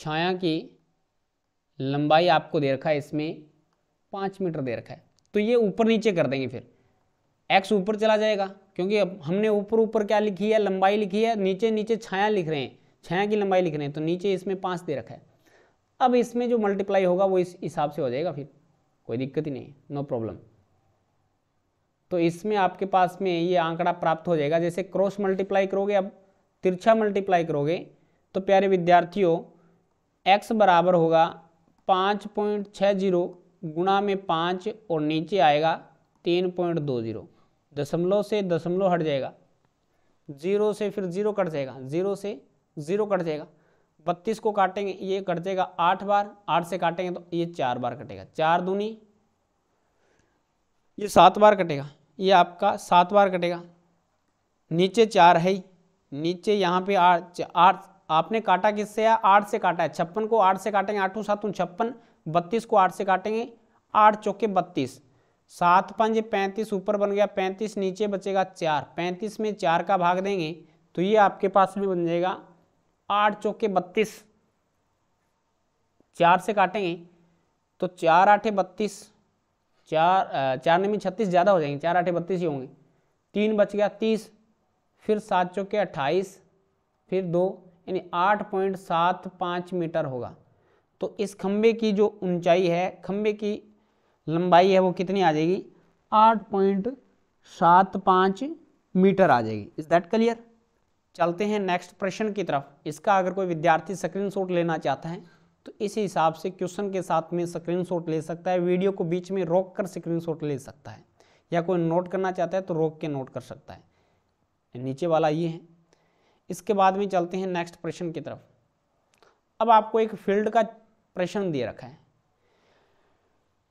छाया की लंबाई आपको दे रखा है इसमें पाँच मीटर दे रखा है तो ये ऊपर नीचे कर देंगे फिर एक्स ऊपर चला जाएगा क्योंकि अब हमने ऊपर ऊपर क्या लिखी है लंबाई लिखी है नीचे नीचे छाया लिख रहे हैं छाया की लंबाई लिख रहे हैं तो नीचे इसमें पाँच दे रखा है अब इसमें जो मल्टीप्लाई होगा वो इस हिसाब से हो जाएगा फिर कोई दिक्कत ही नहीं नो प्रॉब्लम तो इसमें आपके पास में ये आंकड़ा प्राप्त हो जाएगा जैसे क्रॉस मल्टीप्लाई करोगे अब तिरछा मल्टीप्लाई करोगे तो प्यारे विद्यार्थियों एक्स बराबर होगा पाँच पॉइंट छः जीरो गुणा में पाँच और नीचे आएगा तीन पॉइंट दो जीरो दशमलव से दशमलव हट जाएगा जीरो से फिर जीरो कट जाएगा जीरो से जीरो कट जाएगा बत्तीस को काटेंगे ये कट जाएगा आठ बार आठ से काटेंगे तो ये चार बार कटेगा चार दूनी ये सात बार कटेगा ये आपका सात बार कटेगा नीचे चार है ही नीचे यहाँ पे आठ आठ आपने काटा किससे है आठ से काटा है छप्पन को आठ से काटेंगे आठों सातों छप्पन बत्तीस को आठ से काटेंगे आठ चौके बत्तीस सात पंज पैंतीस ऊपर बन गया पैंतीस नीचे बचेगा चार पैंतीस में चार का भाग देंगे तो ये आपके पास में बन जाएगा आठ चौके बत्तीस चार से काटेंगे तो चार आठे बत्तीस चार चार नमी छत्तीस ज़्यादा हो जाएंगे चार आठे बत्तीस ही होंगे तीन बच गया तीस फिर सात चौके अट्ठाईस फिर दो यानी आठ पॉइंट सात पाँच मीटर होगा तो इस खम्बे की जो ऊंचाई है खम्बे की लंबाई है वो कितनी आ जाएगी आठ पॉइंट सात पाँच मीटर आ जाएगी इज दैट क्लियर चलते हैं नेक्स्ट प्रश्न की तरफ इसका अगर कोई विद्यार्थी स्क्रीनशॉट लेना चाहता है तो इस हिसाब से क्वेश्चन के साथ में स्क्रीनशॉट ले सकता है वीडियो को बीच में रोक कर स्क्रीनशॉट ले सकता है या कोई नोट करना चाहता है तो रोक के नोट कर सकता है नीचे वाला ये है इसके बाद में चलते हैं नेक्स्ट प्रश्न की तरफ अब आपको एक फील्ड का प्रश्न दे रखा है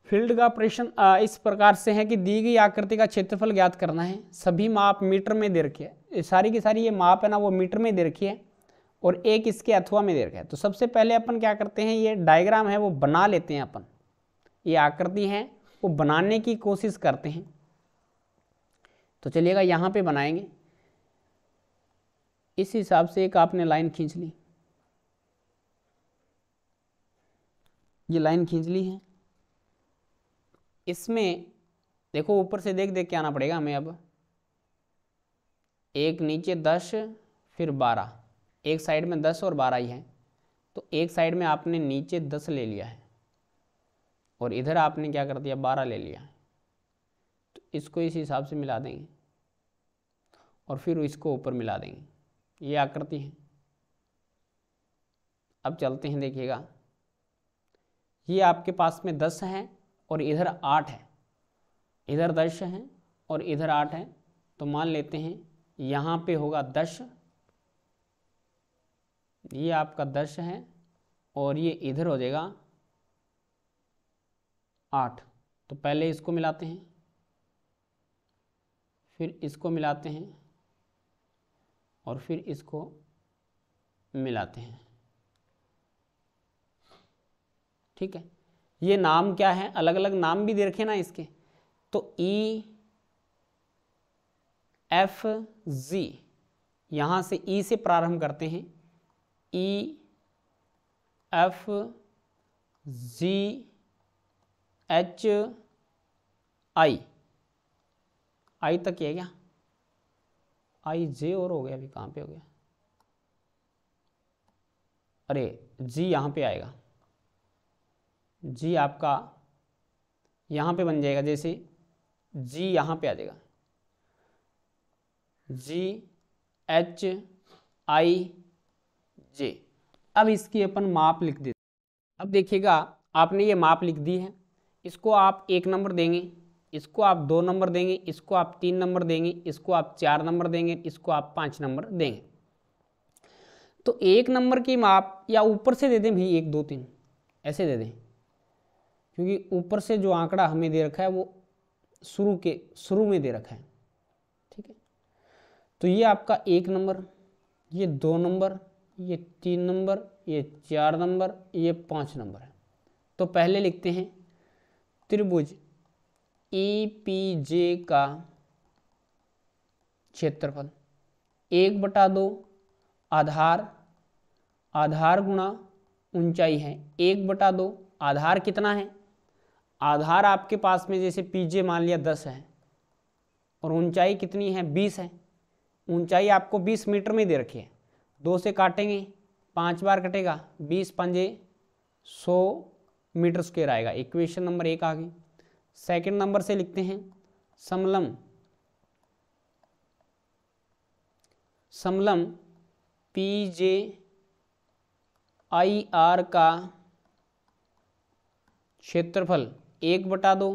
फील्ड का प्रश्न इस प्रकार से है कि दी गई आकृति का क्षेत्रफल ज्ञात करना है सभी माप मीटर में दे रखी है सारी की सारी ये माप है ना वो मीटर में दे रखी है और एक इसके अथवा में दे रखा है तो सबसे पहले अपन क्या करते हैं ये डायग्राम है वो बना लेते हैं अपन ये आकृति है वो बनाने की कोशिश करते हैं तो चलिएगा यहाँ पे बनाएंगे इस हिसाब से एक आपने लाइन खींच ली ये लाइन खींच ली है इसमें देखो ऊपर से देख देख के आना पड़ेगा हमें अब एक नीचे दस फिर बारह एक साइड में दस और बारह ही है तो एक साइड में आपने नीचे दस ले लिया है और इधर आपने क्या कर दिया बारह ले लिया है तो इसको इस हिसाब से मिला देंगे और फिर इसको ऊपर मिला देंगे ये आकृति है अब चलते हैं देखिएगा ये आपके पास में दस हैं और इधर आठ है इधर दस हैं और इधर आठ है तो मान लेते हैं यहाँ पे होगा दस ये आपका दस है और ये इधर हो जाएगा आठ तो पहले इसको मिलाते हैं फिर इसको मिलाते हैं और फिर इसको मिलाते हैं ठीक है ये नाम क्या है अलग अलग नाम भी दे रखे ना इसके तो ई एफ जी यहाँ से ई e से प्रारंभ करते हैं E F G H I आई तक ये क्या आई जे और हो गया अभी कहाँ पे हो गया अरे जी यहाँ पे आएगा जी आपका यहाँ पे बन जाएगा जैसे जी यहाँ पे आ जाएगा जी एच आई जे अब इसकी अपन माप लिख देते अब देखिएगा आपने ये माप लिख दी है इसको आप एक नंबर देंगे इसको आप दो नंबर देंगे इसको आप तीन नंबर देंगे इसको आप चार नंबर देंगे इसको आप पाँच नंबर देंगे तो एक नंबर की माप या ऊपर से दे दें भाई एक दो तीन ऐसे दे दें क्योंकि ऊपर से जो आंकड़ा हमें दे रखा है वो शुरू के शुरू में दे रखा है ठीक है तो ये आपका एक नंबर ये दो नंबर ये तीन नंबर ये चार नंबर ये पाँच नंबर है तो पहले लिखते हैं त्रिभुज ए पी जे का क्षेत्रफल एक बटा दो आधार आधार गुणा ऊंचाई है एक बटा दो आधार कितना है आधार आपके पास में जैसे पीजे मान लिया दस है और ऊंचाई कितनी है बीस है ऊंचाई आपको बीस मीटर में दे रखी है दो से काटेंगे पाँच बार कटेगा बीस पंजे सौ मीटर स्क्वेयर आएगा इक्वेशन नंबर एक आ गई सेकेंड नंबर से लिखते हैं समलम समलम पी जे आई आर का क्षेत्रफल एक बटा दो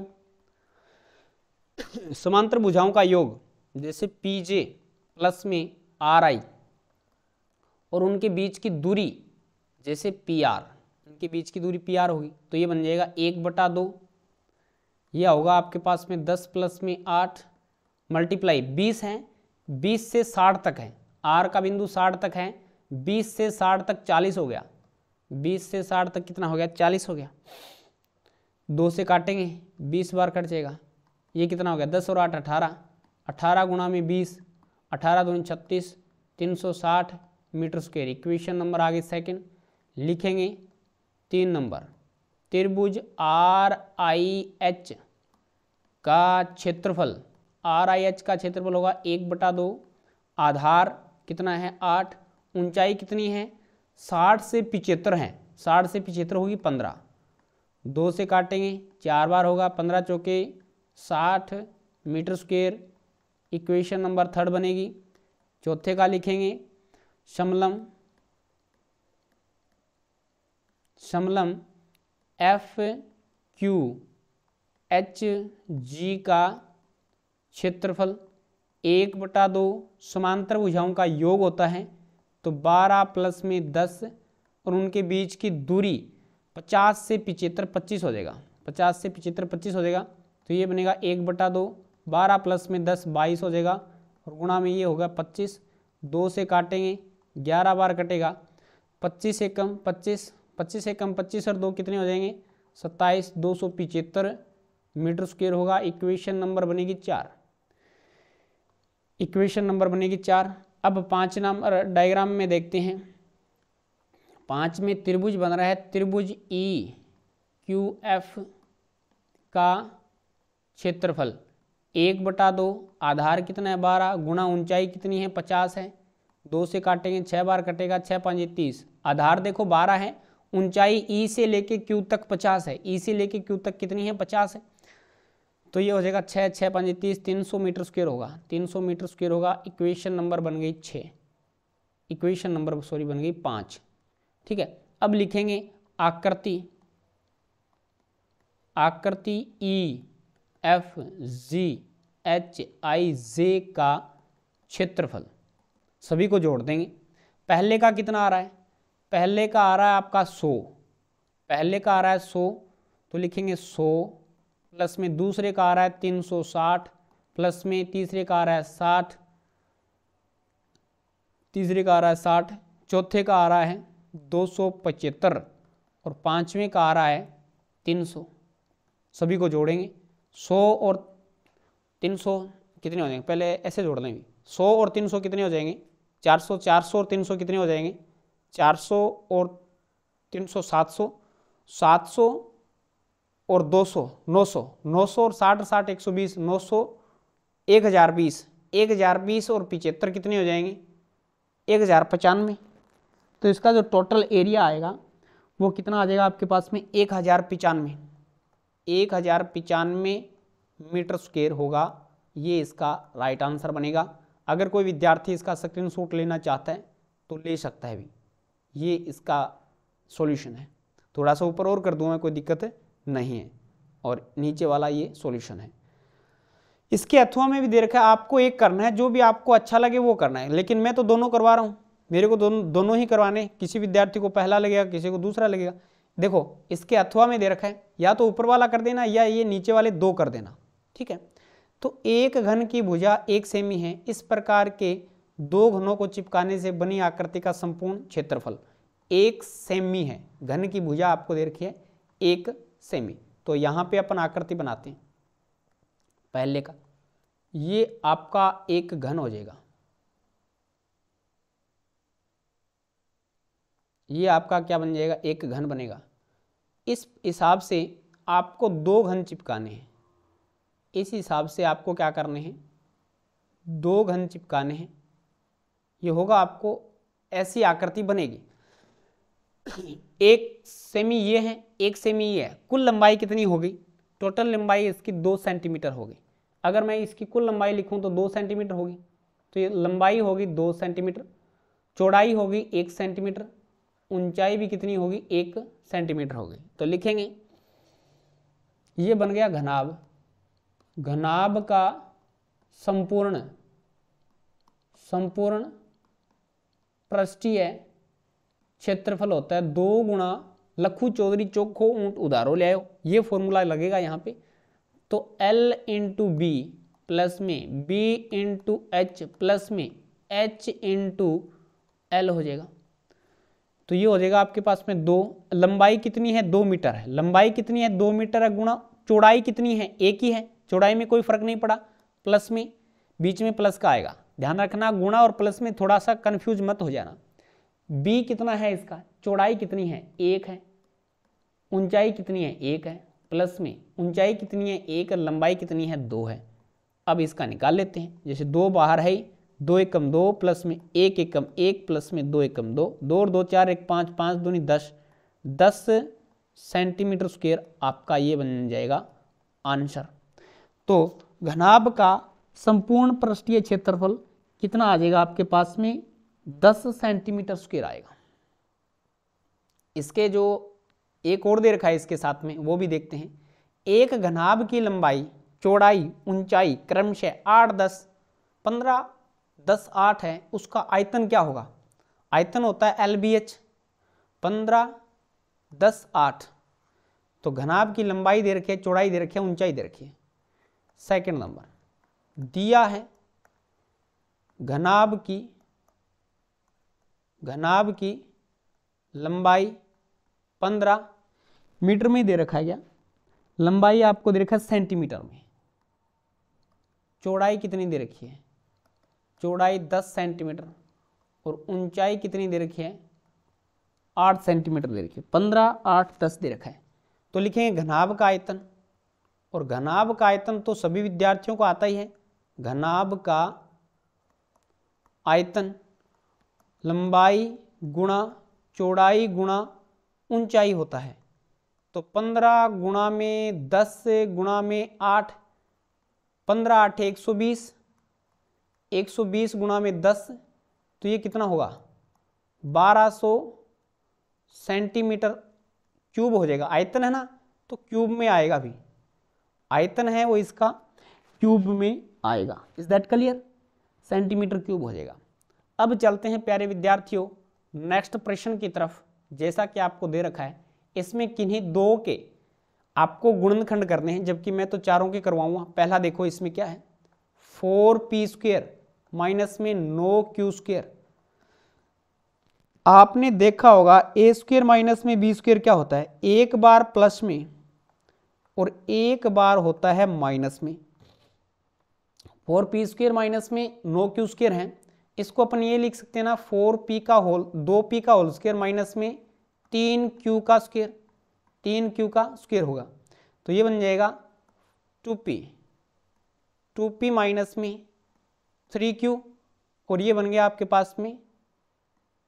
समांतर भुजाओं का योग जैसे पी जे प्लस में आर आई और उनके बीच की दूरी जैसे पी आर उनके बीच की दूरी पी आर होगी तो ये बन जाएगा एक बटा दो यह होगा आपके पास में दस प्लस में आठ मल्टीप्लाई बीस है बीस से साठ तक है आर का बिंदु साठ तक है बीस से साठ तक चालीस हो गया बीस से साठ तक कितना हो गया चालीस हो गया दो से काटेंगे बीस बार कट जाएगा ये कितना हो गया दस और आठ अठारह अठारह गुणा में बीस अठारह दो छत्तीस तीन सौ साठ मीटर स्क्वेयर इक्वेशन नंबर आगे सेकंड लिखेंगे तीन नंबर त्रिभुज आर आई एच का क्षेत्रफल आर आई एच का क्षेत्रफल होगा एक बटा दो आधार कितना है आठ ऊंचाई कितनी है साठ से पिचहत्तर है साठ से पिचहत्तर होगी पंद्रह दो से काटेंगे चार बार होगा पंद्रह चौके साठ metre square equation number third बनेगी चौथे का लिखेंगे समलम समलम एफ क्यू एच जी का क्षेत्रफल एक बटा दो समांतर भुजाओं का योग होता है तो बारह प्लस में दस और उनके बीच की दूरी पचास से पिचहत्तर पच्चीस हो जाएगा पचास से पिचहत्तर पच्चीस हो जाएगा तो ये बनेगा एक बटा दो बारह प्लस में दस बाईस हो जाएगा और गुणा में ये होगा पच्चीस दो से काटेंगे ग्यारह बार कटेगा पच्चीस से कम पच्चीस पच्चीस से कम पच्चीस और दो कितने हो जाएंगे सत्ताईस दो सौ पिचहत्तर मीटर स्क्वेयर होगा इक्वेशन नंबर बनेगी चार इक्वेशन नंबर बनेगी चार अब पाँच नंबर डायग्राम में देखते हैं पाँच में त्रिभुज बन रहा है त्रिभुज ई क्यू एफ का क्षेत्रफल एक बटा दो आधार कितना है बारह गुणा ऊंचाई कितनी है पचास है दो से काटेंगे छः बार कटेगा छः पाँच तीस आधार देखो बारह है ऊंचाई ई e से लेके क्यू तक पचास है ई e से लेके क्यू तक कितनी है पचास है तो ये हो जाएगा छः छः पाँच तीस तीन सौ मीटर स्क्वेयर होगा तीन सौ मीटर स्क्वेयर होगा इक्वेशन नंबर बन गई छः इक्वेशन नंबर सॉरी बन गई पाँच ठीक है अब लिखेंगे आकृति आकृति E F G H I जे का क्षेत्रफल सभी को जोड़ देंगे पहले का कितना आ रहा है पहले का आ रहा है आपका सो पहले का आ रहा है सो तो लिखेंगे सो प्लस में दूसरे का आ रहा है तीन सौ साठ प्लस में तीसरे का आ रहा है साठ तीसरे का आ रहा है साठ चौथे का आ रहा है दो सौ पचहत्तर और पाँचवें का आ रहा है तीन सौ सभी को जोड़ेंगे सौ और तीन सौ कितने हो जाएंगे पहले ऐसे जोड़ लेंगे सौ और तीन सौ कितने हो जाएंगे चार सौ चार सौ और तीन सौ कितने हो जाएंगे चार सौ और तीन सौ सात सौ सात सौ और दो सौ नौ सौ नौ सौ और साठ साठ एक सौ बीस नौ सौ एक हज़ार बीस एक हज़ार बीस और पिचहत्तर कितने हो जाएंगे एक हज़ार पचानवे तो इसका जो टोटल एरिया आएगा वो कितना आ जाएगा आपके पास में एक हज़ार पिचानवे एक हज़ार पिचानवे मीटर स्क्वेयर होगा ये इसका राइट आंसर बनेगा अगर कोई विद्यार्थी इसका स्क्रीन शॉट लेना चाहता है तो ले सकता है भी ये इसका सॉल्यूशन है थोड़ा सा ऊपर और कर दूंगा कोई दिक्कत नहीं है और नीचे वाला ये सोल्यूशन है इसके अथवा में भी दे रखा है आपको एक करना है जो भी आपको अच्छा लगे वो करना है लेकिन मैं तो दोनों करवा रहा हूँ मेरे को दोनों दोनों ही करवाने किसी विद्यार्थी को पहला लगेगा किसी को दूसरा लगेगा देखो इसके अथवा में दे रखा है या तो ऊपर वाला कर देना या ये नीचे वाले दो कर देना ठीक है तो एक घन की भुजा एक सेमी है इस प्रकार के दो घनों को चिपकाने से बनी आकृति का संपूर्ण क्षेत्रफल एक सेमी है घन की भुजा आपको दे रखी है एक सेमी तो यहां पे अपन आकृति बनाते हैं पहले का ये आपका एक घन हो जाएगा ये आपका क्या बन जाएगा एक घन बनेगा इस हिसाब से आपको दो घन चिपकाने हैं इस हिसाब से आपको क्या करने हैं दो घन चिपकाने हैं ये होगा आपको ऐसी आकृति बनेगी एक सेमी ये है एक सेमी ये है कुल लंबाई कितनी होगी टोटल लंबाई इसकी दो सेंटीमीटर होगी अगर मैं इसकी कुल लंबाई लिखूं तो दो सेंटीमीटर होगी तो ये लंबाई होगी दो सेंटीमीटर चौड़ाई होगी एक सेंटीमीटर ऊंचाई भी कितनी होगी एक सेंटीमीटर होगी तो लिखेंगे ये बन गया घनाभ घनाभ का संपूर्ण संपूर्ण पृष्ठीय क्षेत्रफल होता है दो गुणा लखू चौधरी चौखो ऊंट उधारो ले आयो ये फॉर्मूला लगेगा यहाँ पे तो L इंटू बी प्लस में B इंटू एच प्लस में H इंटू एल हो जाएगा तो ये हो जाएगा आपके पास में दो लंबाई कितनी है दो मीटर है लंबाई कितनी है दो मीटर है गुणा चौड़ाई कितनी है एक ही है चौड़ाई में कोई फर्क नहीं पड़ा प्लस में बीच में प्लस का आएगा ध्यान रखना गुणा और प्लस में थोड़ा सा कन्फ्यूज मत हो जाना बी कितना है इसका चौड़ाई कितनी है एक है ऊंचाई कितनी है एक है प्लस में ऊंचाई कितनी है एक लंबाई कितनी है दो है अब इसका निकाल लेते हैं जैसे दो बाहर है दो एकम दो प्लस में एक एकम एक प्लस में दो एकम दो दो और दो चार एक पाँच पाँच दूनी दस दस सेंटीमीटर स्क्वेयर आपका ये बन जाएगा आंसर तो घनाब का संपूर्ण पृष्ठीय क्षेत्रफल कितना आ जाएगा आपके पास में दस सेंटीमीटर स्क्वेयर आएगा इसके जो एक और दे रखा है इसके साथ में वो भी देखते हैं एक घनाब की लंबाई चौड़ाई ऊंचाई क्रमशः आठ दस पंद्रह दस आठ है उसका आयतन क्या होगा आयतन होता है एल बी एच पंद्रह दस आठ तो घनाभ की लंबाई दे रखी है चौड़ाई दे रखी है ऊंचाई दे रखी है सेकेंड नंबर दिया है घनाभ की घनाभ की लंबाई पंद्रह मीटर में दे रखा है क्या लंबाई आपको दे रखा है सेंटीमीटर में चौड़ाई कितनी दे रखी है चौड़ाई 10 सेंटीमीटर और ऊंचाई कितनी दे रखी है 8 सेंटीमीटर दे रखी है 15, 8, 10 दे रखा है तो लिखेंगे घनाभ का आयतन और घनाभ का आयतन तो सभी विद्यार्थियों को आता ही है घनाभ का आयतन लंबाई गुणा चौड़ाई गुणा ऊंचाई होता है तो पंद्रह गुणा में दस गुणा में आठ पंद्रह आठ एक सौ बीस एक सौ बीस गुणा में दस तो ये कितना होगा बारह सौ सेंटीमीटर क्यूब हो जाएगा आयतन है ना तो क्यूब में आएगा भी आयतन है वो इसका क्यूब में आएगा is that clear centimetre cube हो जाएगा अब चलते हैं प्यारे विद्यार्थियों नेक्स्ट प्रश्न की तरफ जैसा कि आपको दे रखा है इसमें किन्हीं दो के आपको गुणनखंड करने हैं जबकि मैं तो चारों के करवाऊंगा पहला देखो इसमें क्या है फोर पी स्क्वेयर माइनस में नो क्यू स्क्र आपने देखा होगा ए स्क्र माइनस में बी स्क्र क्या होता है एक बार प्लस में और एक बार होता है माइनस में फोर पी स्क्र माइनस में नो क्यू स्क्र है इसको अपन ये लिख सकते हैं ना फोर पी का होल दो पी का होल स्क्र माइनस में तीन क्यू का स्क्र तीन क्यू का स्क्र होगा तो ये बन जाएगा two P two P minus में थ्री क्यू और ये बन गया आपके पास में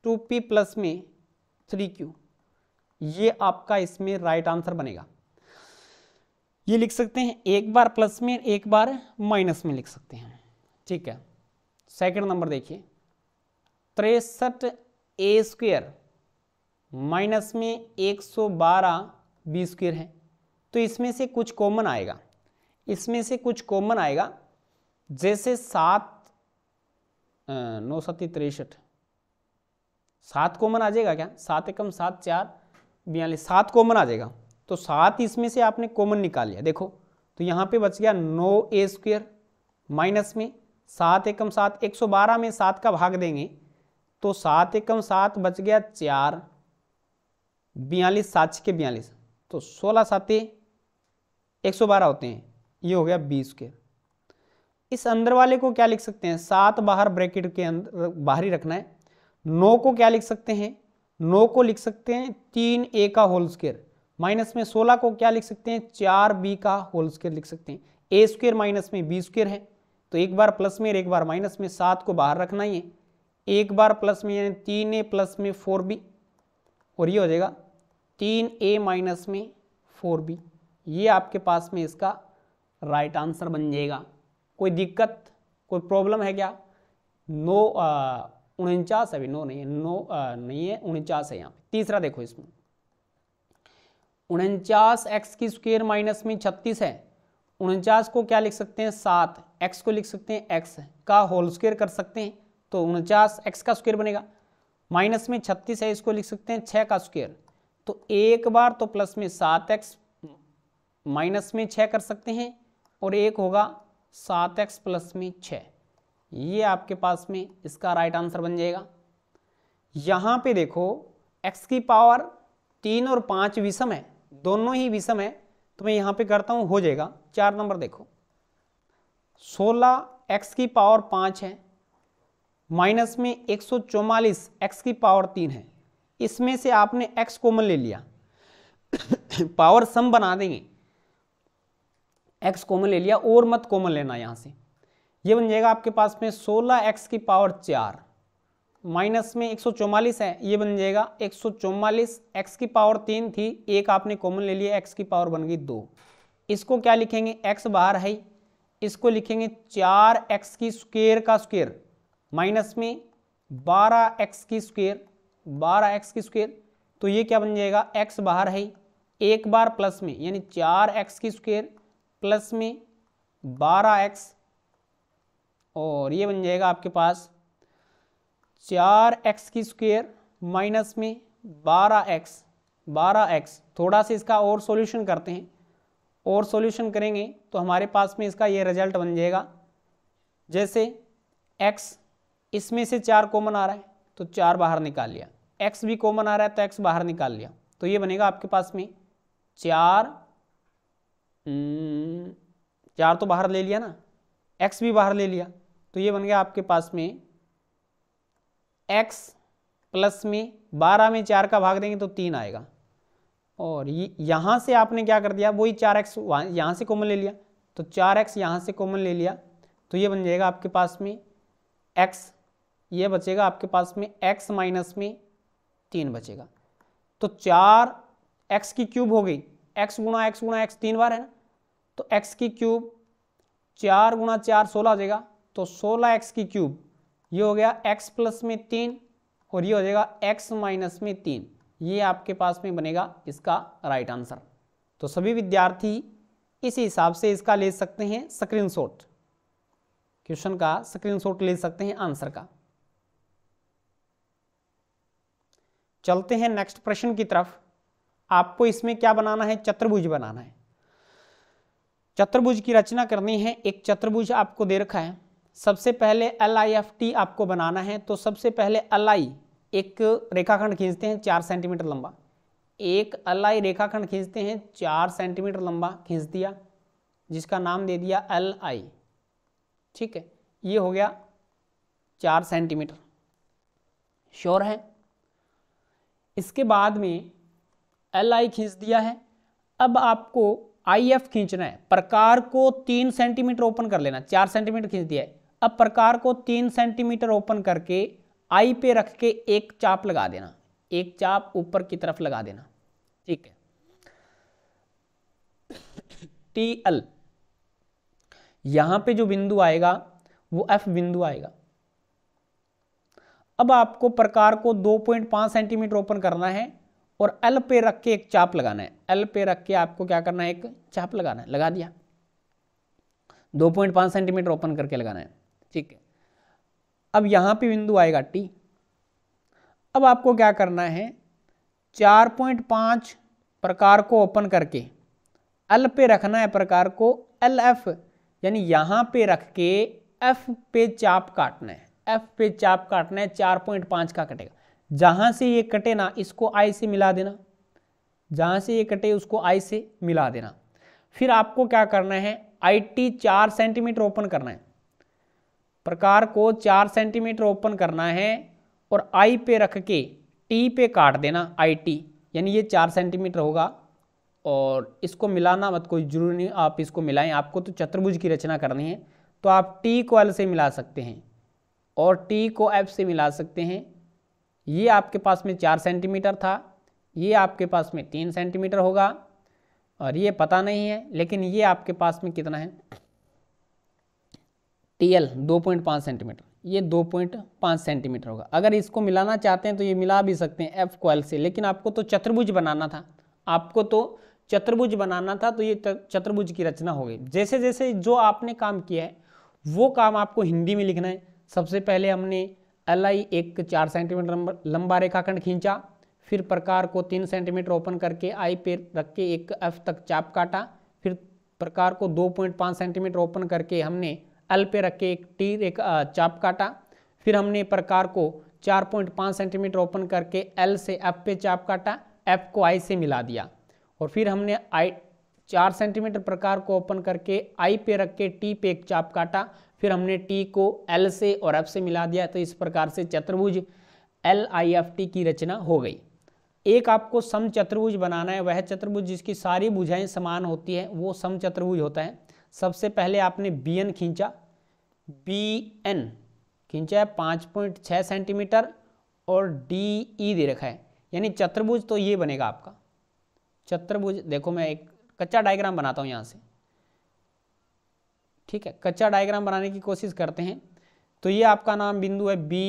टू पी प्लस में थ्री क्यू ये आपका इसमें राइट आंसर बनेगा ये लिख सकते हैं एक बार प्लस में एक बार माइनस में लिख सकते हैं ठीक है सेकंड नंबर देखिए तिरसठ ए स्क्वेयर माइनस में एक सौ बारह बी स्क्वेयर है तो इसमें से कुछ कॉमन आएगा इसमें से कुछ कॉमन आएगा जैसे सात नौ सत्य तिरसठ सात कॉमन आ जाएगा क्या सात एकम सात चार बयालीस सात कॉमन आ जाएगा तो सात इसमें से आपने कॉमन निकाल लिया देखो तो यहाँ पे बच गया नौ ए स्क्वेयर माइनस में सात एकम सात एक सौ बारह में सात का भाग देंगे तो सात एकम सात बच गया चार बयालीस सात के बयालीस तो सोलह सात एक सौ बारह होते हैं ये हो गया बीस स्क्वेयर इस अंदर वाले को क्या लिख सकते हैं सात बाहर ब्रैकेट के अंदर बाहर ही रखना है नौ को क्या लिख सकते हैं नौ को लिख सकते हैं तीन ए का होल स्केयर माइनस में सोलह को क्या लिख सकते हैं चार बी का होल स्केयर लिख सकते हैं ए स्क्वेयर माइनस में बी स्क्वेयर है तो एक बार प्लस में और एक बार माइनस में सात को बाहर रखना ही है एक बार प्लस में यानी तीन ए प्लस में फोर बी और ये हो जाएगा तीन ए माइनस में फोर बी ये आपके पास में इसका राइट आंसर बन जाएगा कोई दिक्कत कोई प्रॉब्लम है क्या नो उनचास अभी नो नहीं है आ, नहीं है उनचास है यहाँ पे तीसरा देखो इसमें उनचास एक्स की स्क्वेयर माइनस में छत्तीस है उनचास को क्या लिख सकते हैं सात एक्स को लिख सकते हैं एक्स का होल स्क्वेयर कर सकते हैं तो उनचास एक्स का स्क्वेयर बनेगा माइनस में छत्तीस है इसको लिख सकते हैं छः का स्क्वेयर तो एक बार तो प्लस में सात एक्स माइनस में छः कर सकते हैं और एक होगा सात एक्स प्लस में छ ये आपके पास में इसका राइट आंसर बन जाएगा यहां पे देखो x की पावर तीन और पांच विषम है दोनों ही विषम है तो मैं यहां पे करता हूं हो जाएगा चार नंबर देखो सोलह एक्स की पावर पांच है माइनस में एक सौ चौवालीस एक्स की पावर तीन है इसमें से आपने x कॉमन ले लिया पावर सम बना देंगे एक्स कॉमन ले लिया और मत कॉमन लेना यहाँ से ये बन जाएगा आपके पास में सोलह एक्स की पावर चार माइनस में एक सौ चौवालीस है ये बन जाएगा एक सौ चौवालीस एक्स की पावर तीन थी एक आपने कॉमन ले लिया एक्स की पावर बन गई दो इसको क्या लिखेंगे एक्स बाहर है इसको लिखेंगे चार एक्स की स्क्वेयर का स्क्वेयर माइनस में बारह एक्स की स्क्वेयर बारह एक्स की स्क्वेयर तो ये क्या बन जाएगा एक्स बाहर है एक बार प्लस में यानी चार एक्स की स्क्वेयर प्लस में बारह एक्स और ये बन जाएगा आपके पास चार एक्स की स्क्वेयर माइनस में बारह एक्स बारह एक्स थोड़ा सा इसका और सॉल्यूशन करते हैं और सॉल्यूशन करेंगे तो हमारे पास में इसका ये रिजल्ट बन जाएगा जैसे x इसमें से चार कॉमन आ रहा है तो चार बाहर निकाल लिया x भी कॉमन आ रहा है तो x बाहर निकाल लिया तो ये बनेगा आपके पास में चार हम्म, चार तो बाहर ले लिया ना एक्स भी बाहर ले लिया तो ये बन गया आपके पास में एक्स प्लस में बारह में चार का भाग देंगे तो तीन आएगा और ये यहाँ से आपने क्या कर दिया वही चार एक्स यहाँ से कॉमन ले लिया तो चार एक्स यहाँ से कॉमन ले लिया तो ये बन जाएगा आपके पास में एक्स ये बचेगा आपके पास में एक्स माइनस में तीन बचेगा तो चार एक्स की क्यूब हो गई एक्स गुणा एक्स गुणा एक्स तीन बार है ना तो एक्स की क्यूब चार गुणा चार सोलह हो जाएगा तो सोलह एक्स की क्यूब ये हो गया एक्स प्लस में तीन और ये हो जाएगा एक्स माइनस में तीन ये आपके पास में बनेगा इसका राइट आंसर तो सभी विद्यार्थी इसी हिसाब से इसका ले सकते हैं स्क्रीनशॉट क्वेश्चन का स्क्रीनशॉट ले सकते हैं आंसर का चलते हैं नेक्स्ट प्रश्न की तरफ आपको इसमें क्या बनाना है चतुर्भुज बनाना है चतुर्भुज की रचना करनी है एक चतुर्भुज आपको दे रखा है सबसे पहले एल आई एफ टी आपको बनाना है तो सबसे पहले एल आई एक रेखाखंड खींचते हैं चार सेंटीमीटर लंबा एक एल आई रेखाखंड खींचते हैं चार सेंटीमीटर लंबा खींच दिया जिसका नाम दे दिया एल आई ठीक है ये हो गया चार सेंटीमीटर श्योर है इसके बाद में एल आई खींच दिया है अब आपको आई एफ खींचना है प्रकार को तीन सेंटीमीटर ओपन कर लेना चार सेंटीमीटर खींच दिया है अब प्रकार को तीन सेंटीमीटर ओपन करके आई पे रख के एक चाप लगा देना एक चाप ऊपर की तरफ लगा देना ठीक है टी एल यहां पे जो बिंदु आएगा वो एफ बिंदु आएगा अब आपको प्रकार को 2.5 सेंटीमीटर ओपन करना है और एल पे रख के एक चाप लगाना है एल पे रख के आपको क्या करना है एक चाप लगाना है लगा दिया 2.5 सेंटीमीटर ओपन करके लगाना है ठीक है अब यहां पे बिंदु आएगा टी अब आपको क्या करना है 4.5 प्रकार को ओपन करके एल पे रखना है प्रकार को एल एफ यानी यहां पे रख के एफ पे चाप काटना है एफ पे चाप काटना है 4.5 का कटेगा जहाँ से ये कटे ना इसको आई से मिला देना जहाँ से ये कटे उसको आई से मिला देना फिर आपको क्या करना है आई टी चार सेंटीमीटर ओपन करना है प्रकार को चार सेंटीमीटर ओपन करना है और आई पे रख के टी पे काट देना आई टी यानी ये चार सेंटीमीटर होगा और इसको मिलाना मत कोई जरूरी नहीं आप इसको मिलाएं आपको तो चतुर्भुज की रचना करनी है तो आप टी को एल से मिला सकते हैं और टी को एफ से मिला सकते हैं ये आपके पास में चार सेंटीमीटर था ये आपके पास में तीन सेंटीमीटर होगा और ये पता नहीं है लेकिन ये आपके पास में कितना है टी एल दो पॉइंट पाँच सेंटीमीटर ये दो पॉइंट पाँच सेंटीमीटर होगा अगर इसको मिलाना चाहते हैं तो ये मिला भी सकते हैं एफ को एल से लेकिन आपको तो चतुर्भुज बनाना था आपको तो चतुर्भुज बनाना था तो ये चतुर्भुज की रचना हो गई जैसे जैसे जो आपने काम किया है वो काम आपको हिंदी में लिखना है सबसे पहले हमने एल आई एक चार सेंटीमीटर लंबा रेखाखंड खींचा फिर प्रकार को तीन सेंटीमीटर ओपन करके आई पे रख के एक एफ तक चाप काटा फिर प्रकार को दो पॉइंट पाँच सेंटीमीटर ओपन करके हमने एल पे रख के एक टी एक चाप काटा फिर हमने प्रकार को चार पॉइंट पाँच सेंटीमीटर ओपन करके एल से एफ पे चाप काटा एफ को आई से मिला दिया और फिर हमने आई चार सेंटीमीटर प्रकार को ओपन करके आई पे रख के टी पे एक चाप काटा फिर हमने टी को एल से और एफ से मिला दिया तो इस प्रकार से चतुर्भुज एल आई एफ टी की रचना हो गई एक आपको सम चतुर्भुज बनाना है वह चतुर्भुज जिसकी सारी भुजाएं समान होती है वो सम चतुर्भुज होता है सबसे पहले आपने बी एन खींचा बी एन खींचा है पाँच पॉइंट छः सेंटीमीटर और डी ई e दे रखा है यानी चतुर्भुज तो ये बनेगा आपका चतुर्भुज देखो मैं एक कच्चा डायग्राम बनाता हूँ यहाँ से ठीक है कच्चा डायग्राम बनाने की कोशिश करते हैं तो ये आपका नाम बिंदु है बी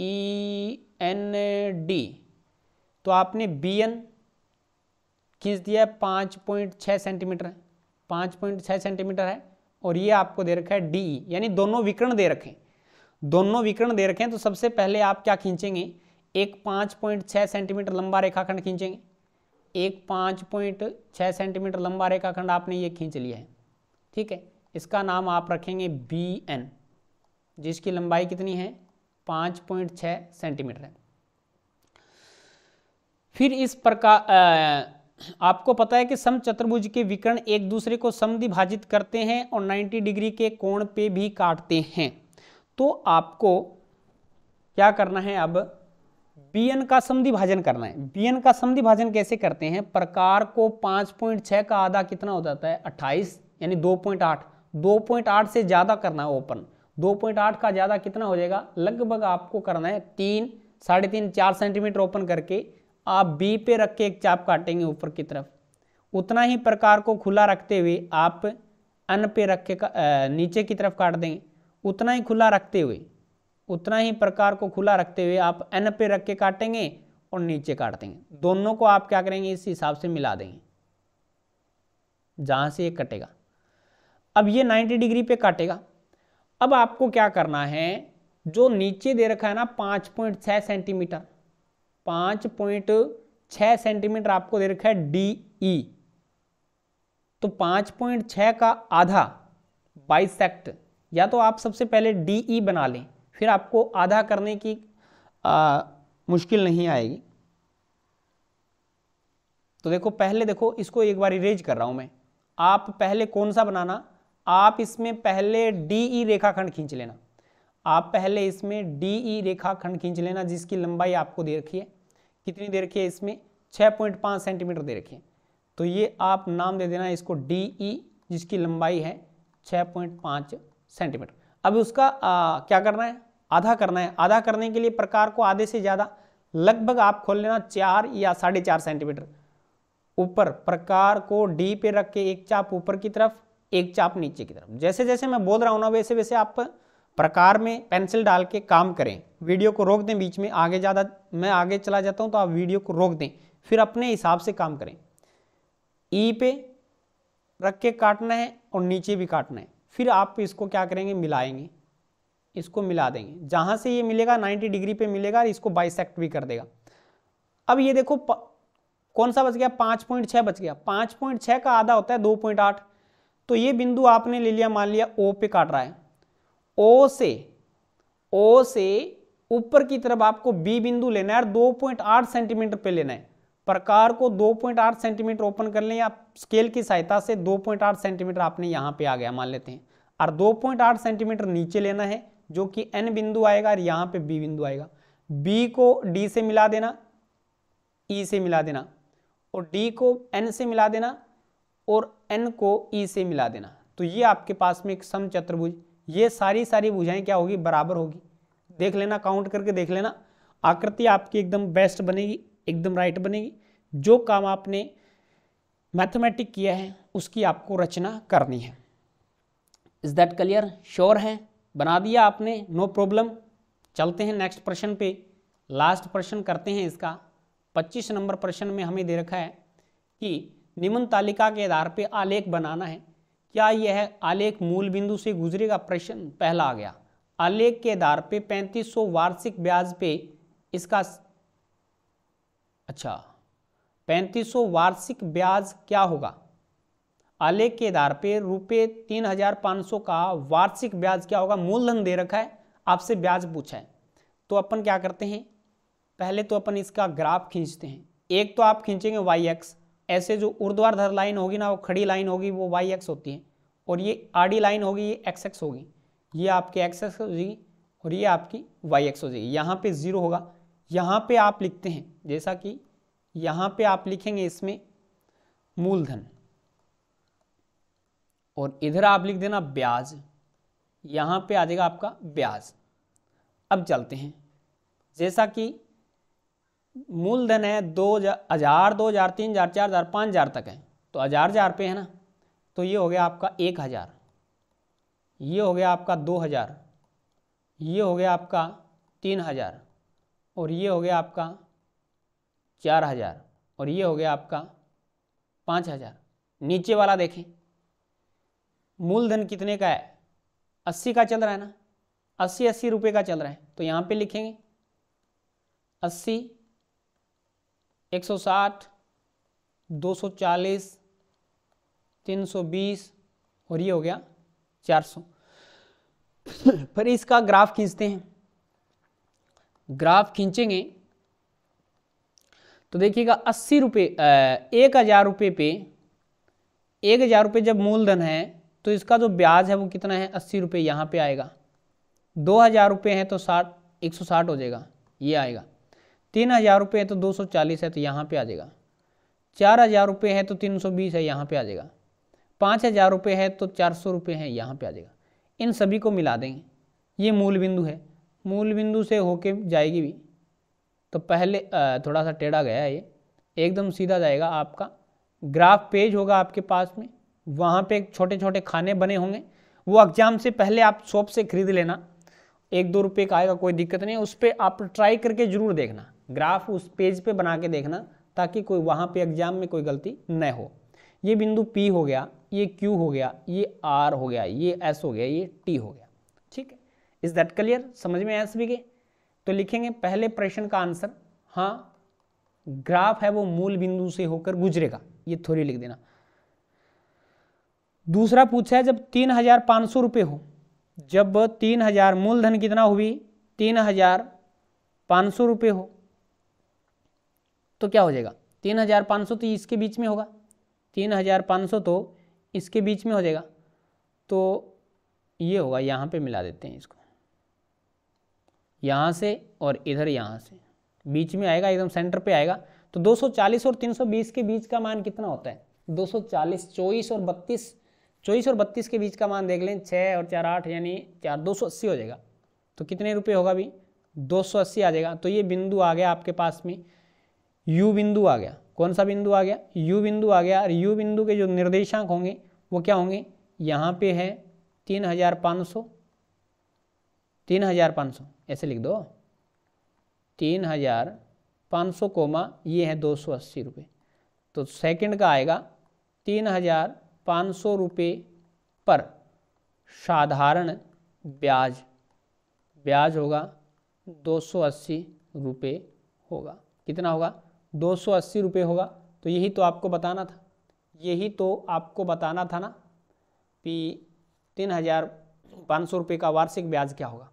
ई एन डी तो आपने बी एन खींच दिया है पाँच पॉइंट छः सेंटीमीटर पाँच पॉइंट छः सेंटीमीटर है और ये आपको दे रखा है डी ई यानी दोनों विकर्ण दे रखें दोनों विकर्ण दे रखें तो सबसे पहले आप क्या खींचेंगे एक पाँच पॉइंट छः सेंटीमीटर लंबा रेखाखंड खींचेंगे एक पाँच पॉइंट छः सेंटीमीटर लंबा रेखाखंड आपने ये खींच लिया है ठीक है इसका नाम आप रखेंगे बी एन जिसकी लंबाई कितनी है पाँच पॉइंट छः सेंटीमीटर है फिर इस प्रकार आपको पता है कि सम चतुर्भुज के विकर्ण एक दूसरे को समिभाजित करते हैं और 90 डिग्री के कोण पे भी काटते हैं तो आपको क्या करना है अब बीएन का समिभाजन करना है बीएन का समिभाजन कैसे करते हैं प्रकार को 5.6 का आधा कितना हो जाता है 28 यानी 2.8 2.8 से ज़्यादा करना है ओपन 2.8 का ज़्यादा कितना हो जाएगा लगभग आपको करना है तीन साढ़े तीन चार सेंटीमीटर ओपन करके आप बी पे रख के एक चाप काटेंगे ऊपर की तरफ उतना ही प्रकार को खुला रखते हुए आप अन पे रख के नीचे की तरफ काट देंगे उतना ही खुला रखते हुए उतना ही प्रकार को खुला रखते हुए आप एन पे रख के काटेंगे और नीचे काट देंगे दोनों को आप क्या करेंगे इस हिसाब से मिला देंगे जहाँ से ये कटेगा अब ये 90 डिग्री पे काटेगा अब आपको क्या करना है जो नीचे दे रखा है ना 5.6 पॉइंट सेंटीमीटर 5.6 सेंटीमीटर आपको दे रखा है डी ई e। तो 5.6 का आधा बाइसेक्ट या तो आप सबसे पहले डी ई e बना लें फिर आपको आधा करने की आ, मुश्किल नहीं आएगी तो देखो पहले देखो इसको एक बार इरेज कर रहा हूं मैं आप पहले कौन सा बनाना आप इसमें पहले डी ई e रेखाखंड खींच लेना आप पहले इसमें डी ई e रेखाखंड खींच लेना जिसकी लंबाई आपको दे रखी है कितनी दे रखी है इसमें 6.5 सेंटीमीटर दे रखी है तो ये आप नाम दे देना इसको डी ई e, जिसकी लंबाई है 6.5 सेंटीमीटर अब उसका आ, क्या करना है आधा करना है आधा करने के लिए प्रकार को आधे से ज़्यादा लगभग आप खोल लेना चार या साढ़े चार सेंटीमीटर ऊपर प्रकार को डी पे रख के एक चाप ऊपर की तरफ एक चाप नीचे की तरफ जैसे जैसे मैं बोल रहा हूँ ना वैसे वैसे आप प्रकार में पेंसिल डाल के काम करें वीडियो को रोक दें बीच में आगे ज़्यादा मैं आगे चला जाता हूँ तो आप वीडियो को रोक दें फिर अपने हिसाब से काम करें ई पे रख के काटना है और नीचे भी काटना है फिर आप इसको क्या करेंगे मिलाएंगे इसको मिला देंगे जहाँ से ये मिलेगा 90 डिग्री पे मिलेगा और इसको बाइसेक्ट भी कर देगा अब ये देखो कौन सा बच गया पाँच पॉइंट छः बच गया पाँच पॉइंट छः का आधा होता है दो पॉइंट आठ तो ये बिंदु आपने ले लिया मान लिया ओ पे काट रहा है ओ से ओ से ऊपर की तरफ आपको बी बिंदु लेना है और 2.8 सेंटीमीटर पे लेना है प्रकार को 2.8 सेंटीमीटर ओपन कर लें या स्केल की सहायता से 2.8 सेंटीमीटर आपने यहाँ पे आ गया मान लेते हैं और 2.8 सेंटीमीटर नीचे लेना है जो कि एन बिंदु आएगा और यहाँ पे बी बिंदु आएगा बी को डी से मिला देना ई e से मिला देना और डी को एन से मिला देना और एन को ई e से मिला देना तो ये आपके पास में एक सम चतुर्भुज ये सारी सारी भुजाएं क्या होगी बराबर होगी देख लेना काउंट करके देख लेना आकृति आपकी एकदम बेस्ट बनेगी एकदम राइट बनेगी जो काम आपने मैथमेटिक किया है उसकी आपको रचना करनी है इज दैट क्लियर श्योर है बना दिया आपने नो no प्रॉब्लम चलते हैं नेक्स्ट प्रश्न पे लास्ट प्रश्न करते हैं इसका 25 नंबर प्रश्न में हमें दे रखा है कि निम्न तालिका के आधार पर आलेख बनाना है क्या यह आलेख मूल बिंदु से गुजरेगा प्रश्न पहला आ गया आलेख के आधार पे 3500 वार्षिक ब्याज पे इसका अच्छा 3500 वार्षिक ब्याज क्या होगा आलेख के आधार पे रुपये तीन हजार पाँच सौ का वार्षिक ब्याज क्या होगा मूलधन दे रखा है आपसे ब्याज पूछा है तो अपन क्या करते हैं पहले तो अपन इसका ग्राफ खींचते हैं एक तो आप खींचेंगे वाई एक्स ऐसे जो ऊर्ध्वाधर लाइन होगी ना वो खड़ी लाइन होगी वो वाई एक्स होती है और ये आड़ी लाइन होगी ये एक्स एक्स होगी ये आपके एक्स एक्स हो जाएगी और ये आपकी वाई एक्स हो जाएगी यहाँ पे ज़ीरो होगा यहाँ पे आप लिखते हैं जैसा कि यहाँ पे आप लिखेंगे इसमें मूलधन और इधर आप लिख देना ब्याज यहाँ पे आ जाएगा आपका ब्याज अब चलते हैं जैसा कि मूलधन है दो हज़ार दो हज़ार तीन हज़ार चार हज़ार पाँच हज़ार तक है तो हज़ार हज़ार पे है ना तो ये हो गया आपका एक हज़ार ये हो गया आपका दो हज़ार ये हो गया आपका तीन हज़ार और ये हो गया आपका चार हज़ार और ये हो गया आपका पाँच हज़ार नीचे वाला देखें मूलधन कितने का है अस्सी का चल रहा है ना अस्सी अस्सी रुपये का चल रहा है तो यहाँ पे लिखेंगे अस्सी तीन सौ बीस और ये हो गया 400 फिर इसका ग्राफ खींचते हैं ग्राफ खींचेंगे तो देखिएगा अस्सी रुपये एक हज़ार रुपये पे एक हज़ार रुपये जब मूलधन है तो इसका जो ब्याज है वो कितना है अस्सी रुपये यहाँ पे आएगा दो हज़ार रुपये हैं तो साठ एक सौ साठ हो जाएगा ये आएगा तीन हज़ार रुपये है तो दो सौ चालीस है तो यहाँ पे आ जाएगा चार हज़ार रुपये है तो तीन सौ बीस है यहाँ पे आ जाएगा पाँच हज़ार रुपये है तो चार सौ रुपये है यहाँ पे आ जाएगा इन सभी को मिला देंगे ये मूल बिंदु है मूल बिंदु से होके जाएगी भी तो पहले थोड़ा सा टेढ़ा गया ये एकदम सीधा जाएगा आपका ग्राफ पेज होगा आपके पास में वहाँ पे छोटे छोटे खाने बने होंगे वो एग्जाम से पहले आप शॉप से खरीद लेना एक दो रुपये का आएगा कोई दिक्कत नहीं उस पर आप ट्राई करके ज़रूर देखना ग्राफ उस पेज पे बना के देखना ताकि कोई वहाँ पे एग्जाम में कोई गलती न हो ये बिंदु पी हो गया ये क्यू हो गया ये आर हो गया ये एस हो गया ये टी हो गया ठीक है इज दैट क्लियर समझ में आया सभी के तो लिखेंगे पहले प्रश्न का आंसर हाँ ग्राफ है वो मूल बिंदु से होकर गुजरेगा ये थोड़ी लिख देना दूसरा पूछा है जब तीन हजार पाँच सौ रुपये हो जब तीन हजार मूलधन कितना हुई तीन हजार पाँच सौ रुपये हो तो क्या हो जाएगा तीन हज़ार पाँच सौ तो इसके बीच में होगा तीन हज़ार पाँच सौ तो इसके बीच में हो जाएगा तो ये होगा यहाँ पे मिला देते हैं इसको यहाँ से और इधर यहाँ से बीच में आएगा एकदम सेंटर पे आएगा तो 240 और 320 के बीच का मान कितना होता है 240 चौबीस और 32 चौबीस और 32 के बीच का मान देख लें छः और चार आठ यानी चार दो हो जाएगा तो कितने रुपये होगा अभी अस्सी आ जाएगा तो ये बिंदु आ गया आपके पास में यू बिंदु आ गया कौन सा बिंदु आ गया यू बिंदु आ गया और यू बिंदु के जो निर्देशांक होंगे वो क्या होंगे यहाँ पे है तीन हजार पाँच सौ तीन हजार पाँच सौ ऐसे लिख दो तीन हजार पाँच सौ कोमा ये है दो सौ अस्सी रुपये तो सेकंड का आएगा तीन हजार पाँच सौ रुपये पर साधारण ब्याज ब्याज होगा दो सौ अस्सी रुपये होगा कितना होगा दो सौ अस्सी रुपये होगा तो यही तो आपको बताना था यही तो आपको बताना था ना कि तीन हज़ार पाँच सौ रुपये का वार्षिक ब्याज क्या होगा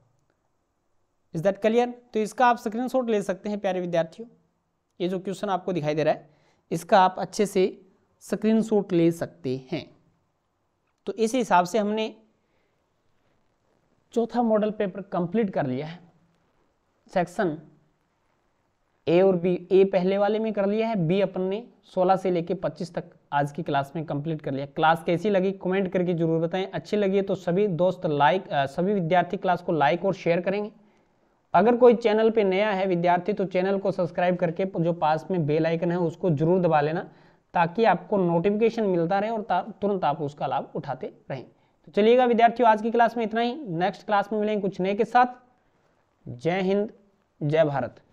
इज़ दैट क्लियर तो इसका आप स्क्रीनशॉट ले सकते हैं प्यारे विद्यार्थियों ये जो क्वेश्चन आपको दिखाई दे रहा है इसका आप अच्छे से स्क्रीनशॉट ले सकते हैं तो इस हिसाब से हमने चौथा मॉडल पेपर कंप्लीट कर लिया है सेक्शन ए और बी ए पहले वाले में कर लिया है बी अपन ने 16 से लेके 25 तक आज की क्लास में कंप्लीट कर लिया क्लास कैसी लगी कमेंट करके जरूर बताएं अच्छी लगी है तो सभी दोस्त लाइक सभी विद्यार्थी क्लास को लाइक और शेयर करेंगे अगर कोई चैनल पे नया है विद्यार्थी तो चैनल को सब्सक्राइब करके जो पास में बेल आइकन है उसको जरूर दबा लेना ताकि आपको नोटिफिकेशन मिलता रहे और तुरंत आप उसका लाभ उठाते रहें तो चलिएगा विद्यार्थियों आज की क्लास में इतना ही नेक्स्ट क्लास में मिलेंगे कुछ नए के साथ जय हिंद जय भारत